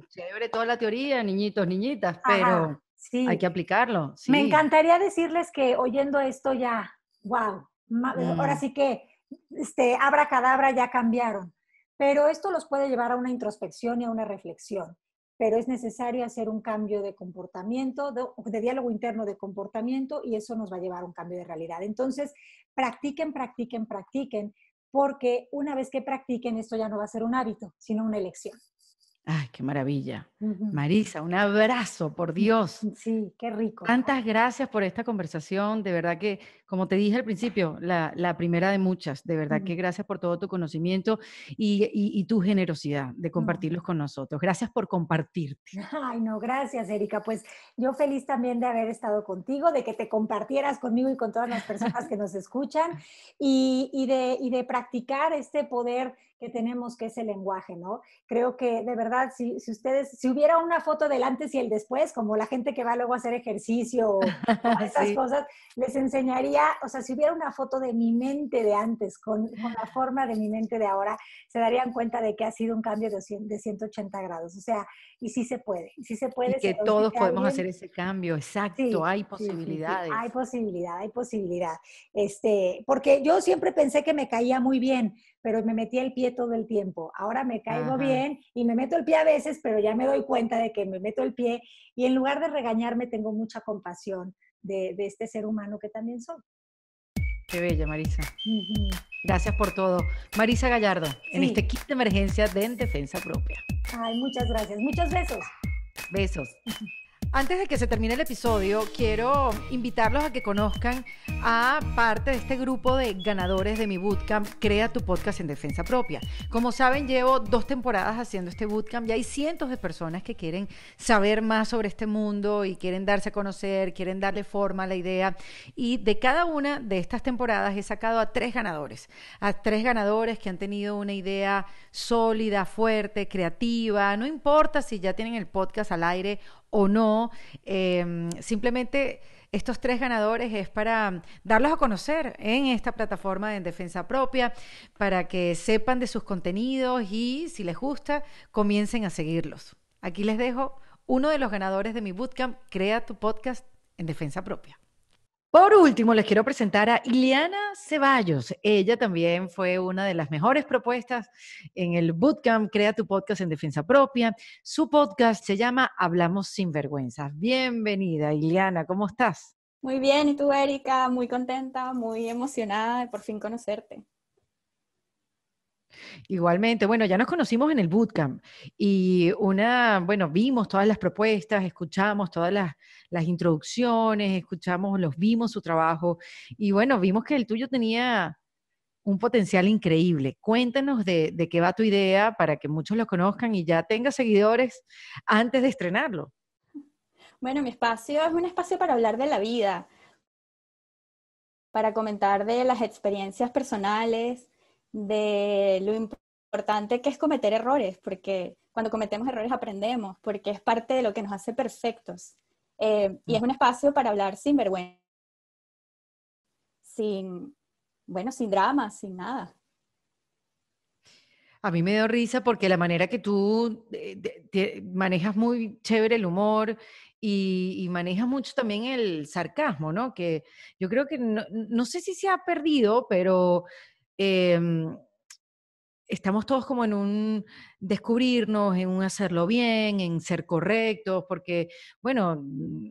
Speaker 2: toda la teoría, niñitos, niñitas, pero
Speaker 1: hay que aplicarlo. Me
Speaker 2: encantaría decirles que oyendo esto ya, wow, mm. ahora sí que este, abracadabra ya cambiaron. Pero esto los puede llevar a una introspección y a una reflexión. Pero es necesario hacer un cambio de comportamiento, de, diálogo interno de comportamiento, y eso nos va a llevar a un cambio de realidad. Entonces, practiquen, practiquen, practiquen, porque una vez que practiquen, esto ya no va a ser un hábito, sino una elección.
Speaker 1: Ay, qué maravilla.
Speaker 2: Marisa,
Speaker 1: un abrazo, por mm, Dios.
Speaker 2: Sí, qué rico.
Speaker 1: Tantas gracias por esta conversación. De verdad que, como te dije al principio, la, primera de muchas. De verdad que gracias por todo tu conocimiento y, tu generosidad de compartirlos con nosotros. Gracias por compartirte.
Speaker 2: Ay, no, gracias, Erika. Pues yo feliz también de haber estado contigo, de que te compartieras conmigo y con todas las personas que nos escuchan y, de, y de practicar este poder que tenemos, que es el lenguaje, ¿no? Creo que de verdad, si, si ustedes, si hubiera una foto del antes y el después, como la gente que va luego a hacer ejercicio o, esas cosas, les enseñaría, o sea, si hubiera una foto de mi mente de antes con, la forma de mi mente de ahora, se darían cuenta de que ha sido un cambio de, de 180 grados. O sea, y sí se puede, sí se puede. que todos podemos hacer ese
Speaker 1: cambio, exacto, hay posibilidades. hay
Speaker 2: posibilidad, hay posibilidad. Este, porque yo siempre pensé que me caía muy bien, pero me metí el pie todo el tiempo. Ahora me caigo bien y me meto el pie a veces, pero ya me doy cuenta de que me meto el pie y en lugar de regañarme tengo mucha compasión de, este ser humano que también soy.
Speaker 1: Qué bella, Marisa. Gracias por todo. Marisa Gallardo, en este kit de emergencia de En Defensa Propia.
Speaker 2: Ay, muchas gracias. Muchos besos. Besos. Antes de que se termine
Speaker 1: el episodio, quiero invitarlos a que conozcan a parte de este grupo de ganadores de mi bootcamp, Crea tu podcast en defensa propia. Como saben, llevo dos temporadas haciendo este bootcamp y hay cientos de personas que quieren saber más sobre este mundo y quieren darse a conocer, quieren darle forma a la idea. Y de cada una de estas temporadas he sacado a tres ganadores, a tres ganadores que han tenido una idea sólida, fuerte, creativa. No importa si ya tienen el podcast al aire o no. Em, simplemente estos tres ganadores es para darlos a conocer en esta plataforma de En Defensa Propia, para que sepan de sus contenidos y si les gusta, comiencen a seguirlos. Aquí les dejo uno de los ganadores de mi bootcamp, Crea tu podcast en Defensa Propia. Por último, les quiero presentar a Ileana Ceballos. Ella también fue una de las mejores propuestas en el Bootcamp Crea tu podcast en defensa propia. Su podcast se llama Hablamos sin vergüenza. Bienvenida, Ileana, ¿cómo estás?
Speaker 3: Muy bien, ¿y tú, Erika? Muy contenta, muy emocionada de por fin conocerte.
Speaker 1: Igualmente, bueno, ya nos conocimos en el bootcamp y una, bueno, vimos todas las propuestas, escuchamos todas las, introducciones, escuchamos, los vimos su trabajo y bueno, vimos que el tuyo tenía un potencial increíble. Cuéntanos de, de qué va tu idea para que muchos lo conozcan y ya tenga seguidores antes de estrenarlo.
Speaker 3: Bueno, mi espacio es un espacio para hablar de la vida, para comentar de las experiencias personales, de lo importante que es cometer errores, porque cuando cometemos errores aprendemos, porque es parte de lo que nos hace perfectos. Eh, y es un espacio para hablar sin vergüenza, sin, bueno, sin drama, sin nada.
Speaker 1: A mí me dio risa porque la manera que tú eh, manejas muy chévere el humor y, y, manejas mucho también el sarcasmo, ¿no? Que yo creo que no sé si se ha perdido, pero Em, estamos todos como en un descubrirnos, en un hacerlo bien, en ser correctos, porque, bueno, mm,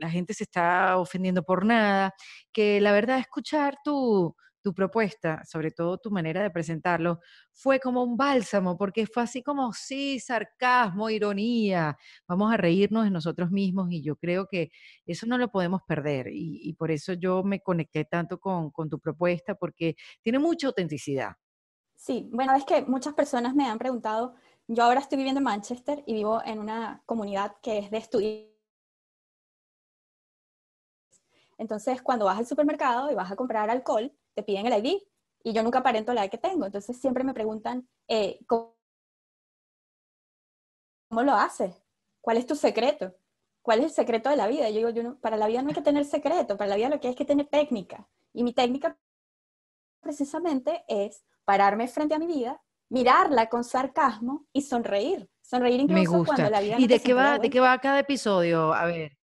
Speaker 1: la gente se está ofendiendo por nada, que la verdad escuchar tu tu propuesta, sobre todo tu manera de presentarlo, fue como un bálsamo, porque fue así como, sí, sarcasmo, ironía, vamos a reírnos de nosotros mismos y yo creo que eso no lo podemos perder y, por eso yo me conecté tanto con, tu propuesta, porque tiene mucha autenticidad.
Speaker 3: Sí, bueno, es que muchas personas me han preguntado, yo ahora estoy viviendo en Manchester y vivo en una comunidad que es de estudiantes Entonces, cuando vas al supermercado y vas a comprar alcohol, te piden el ID y yo nunca aparento la edad que tengo. Entonces, siempre me preguntan, eh, ¿cómo, lo haces? ¿Cuál es tu secreto? ¿Cuál es el secreto de la vida? Yo digo, yo para la vida no hay que tener secreto, para la vida lo que hay es que tener técnica. Y mi técnica precisamente es pararme frente a mi vida, mirarla con sarcasmo y sonreír. Sonreír incluso cuando la vida no ¿Y de qué va, de qué
Speaker 1: va cada episodio? A ver.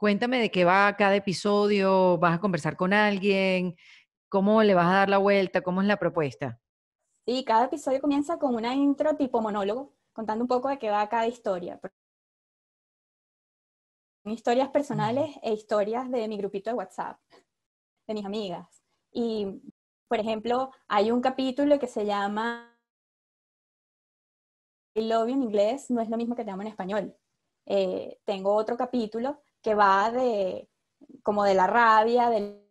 Speaker 1: Cuéntame de qué va cada episodio, vas a conversar con alguien, cómo le vas a dar la vuelta, cómo es la propuesta.
Speaker 3: Sí, cada episodio comienza con una intro tipo monólogo, contando un poco de qué va cada historia. Historias personales e historias de mi grupito de WhatsApp, de mis amigas. Y, por ejemplo, hay un capítulo que se llama El love en inglés no es lo mismo que te amo en español. Eh, tengo otro capítulo que va de como de la rabia, de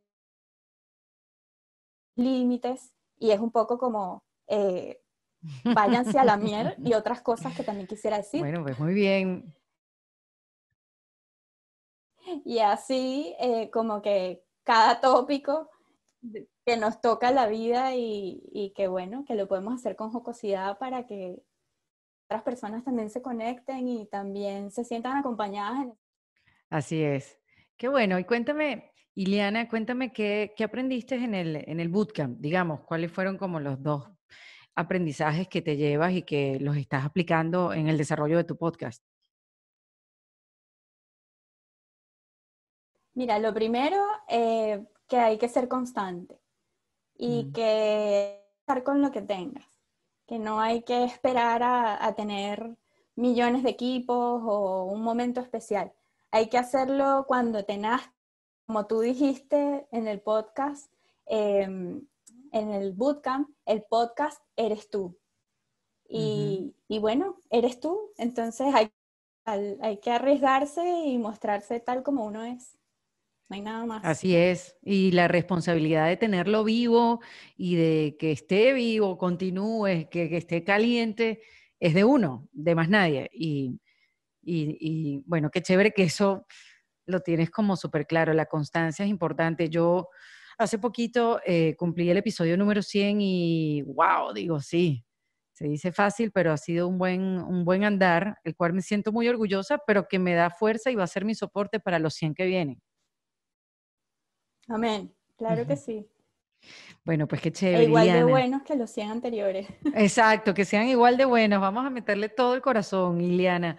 Speaker 3: límites, y es un poco como eh, váyanse a la miel y otras cosas que también quisiera decir. Bueno, pues muy bien. Y así eh, como que cada tópico que nos toca la vida y, y, que bueno, que lo podemos hacer con jocosidad para que otras personas también se conecten y también se sientan acompañadas en
Speaker 1: Así es. Qué
Speaker 3: bueno. Y cuéntame, Ileana, cuéntame qué, aprendiste en
Speaker 1: el, bootcamp, digamos, cuáles fueron como los dos aprendizajes que te llevas y que los estás aplicando en el desarrollo de tu podcast.
Speaker 3: Mira, lo primero, eh, que hay que ser constante y mm. que estar con lo que tengas, que no hay que esperar a tener millones de equipos o un momento especial hay que hacerlo cuando te como tú dijiste en el podcast, em, en el bootcamp, el podcast eres tú.
Speaker 2: Y,
Speaker 3: bueno, eres tú, entonces hay, hay que arriesgarse y mostrarse tal como uno es. No hay nada más. Así
Speaker 1: es. Y la responsabilidad de tenerlo vivo y de que esté vivo, continúe, que esté caliente, es de uno, de más nadie. Y y, bueno, qué chévere que eso lo tienes como súper claro, la constancia es importante. Yo hace poquito eh, cumplí el episodio número 100 y wow, digo, sí, se dice fácil, pero ha sido un buen, un buen andar, el cual me siento muy orgullosa, pero que me da fuerza y va a ser mi soporte para los 100 que vienen.
Speaker 3: Amén, claro que sí.
Speaker 1: Bueno, pues qué e chévere. igual de buenos
Speaker 3: que los 100 anteriores.
Speaker 1: Exacto, que sean igual de buenos. Vamos a meterle todo el corazón, Iliana.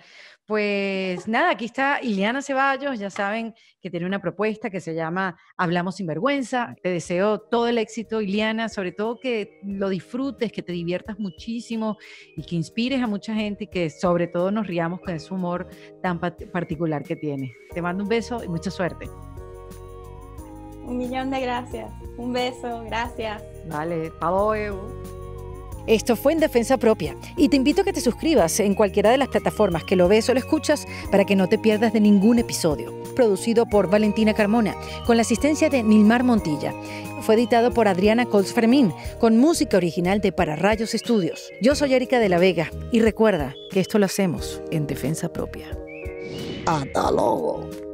Speaker 1: Pues nada, aquí está Ileana Ceballos, ya saben que tiene una propuesta que se llama Hablamos sin vergüenza. Te deseo todo el éxito, Ileana, sobre todo que lo disfrutes, que te diviertas muchísimo y que inspires a mucha gente y que sobre todo nos riamos con ese humor tan particular que tiene. Te mando un beso y mucha suerte.
Speaker 3: Un millón de gracias. Un beso, gracias.
Speaker 1: Vale, luego. Esto fue en defensa propia y te invito a que te suscribas en cualquiera de las plataformas que lo ves o lo escuchas para que no te pierdas de ningún episodio. Producido por Valentina Carmona, con la asistencia de Nilmar Montilla. Fue editado por Adriana Colts Fermín, con música original de Para Rayos Estudios. Yo soy Erika de la Vega y recuerda que esto lo hacemos en defensa propia. Hasta luego.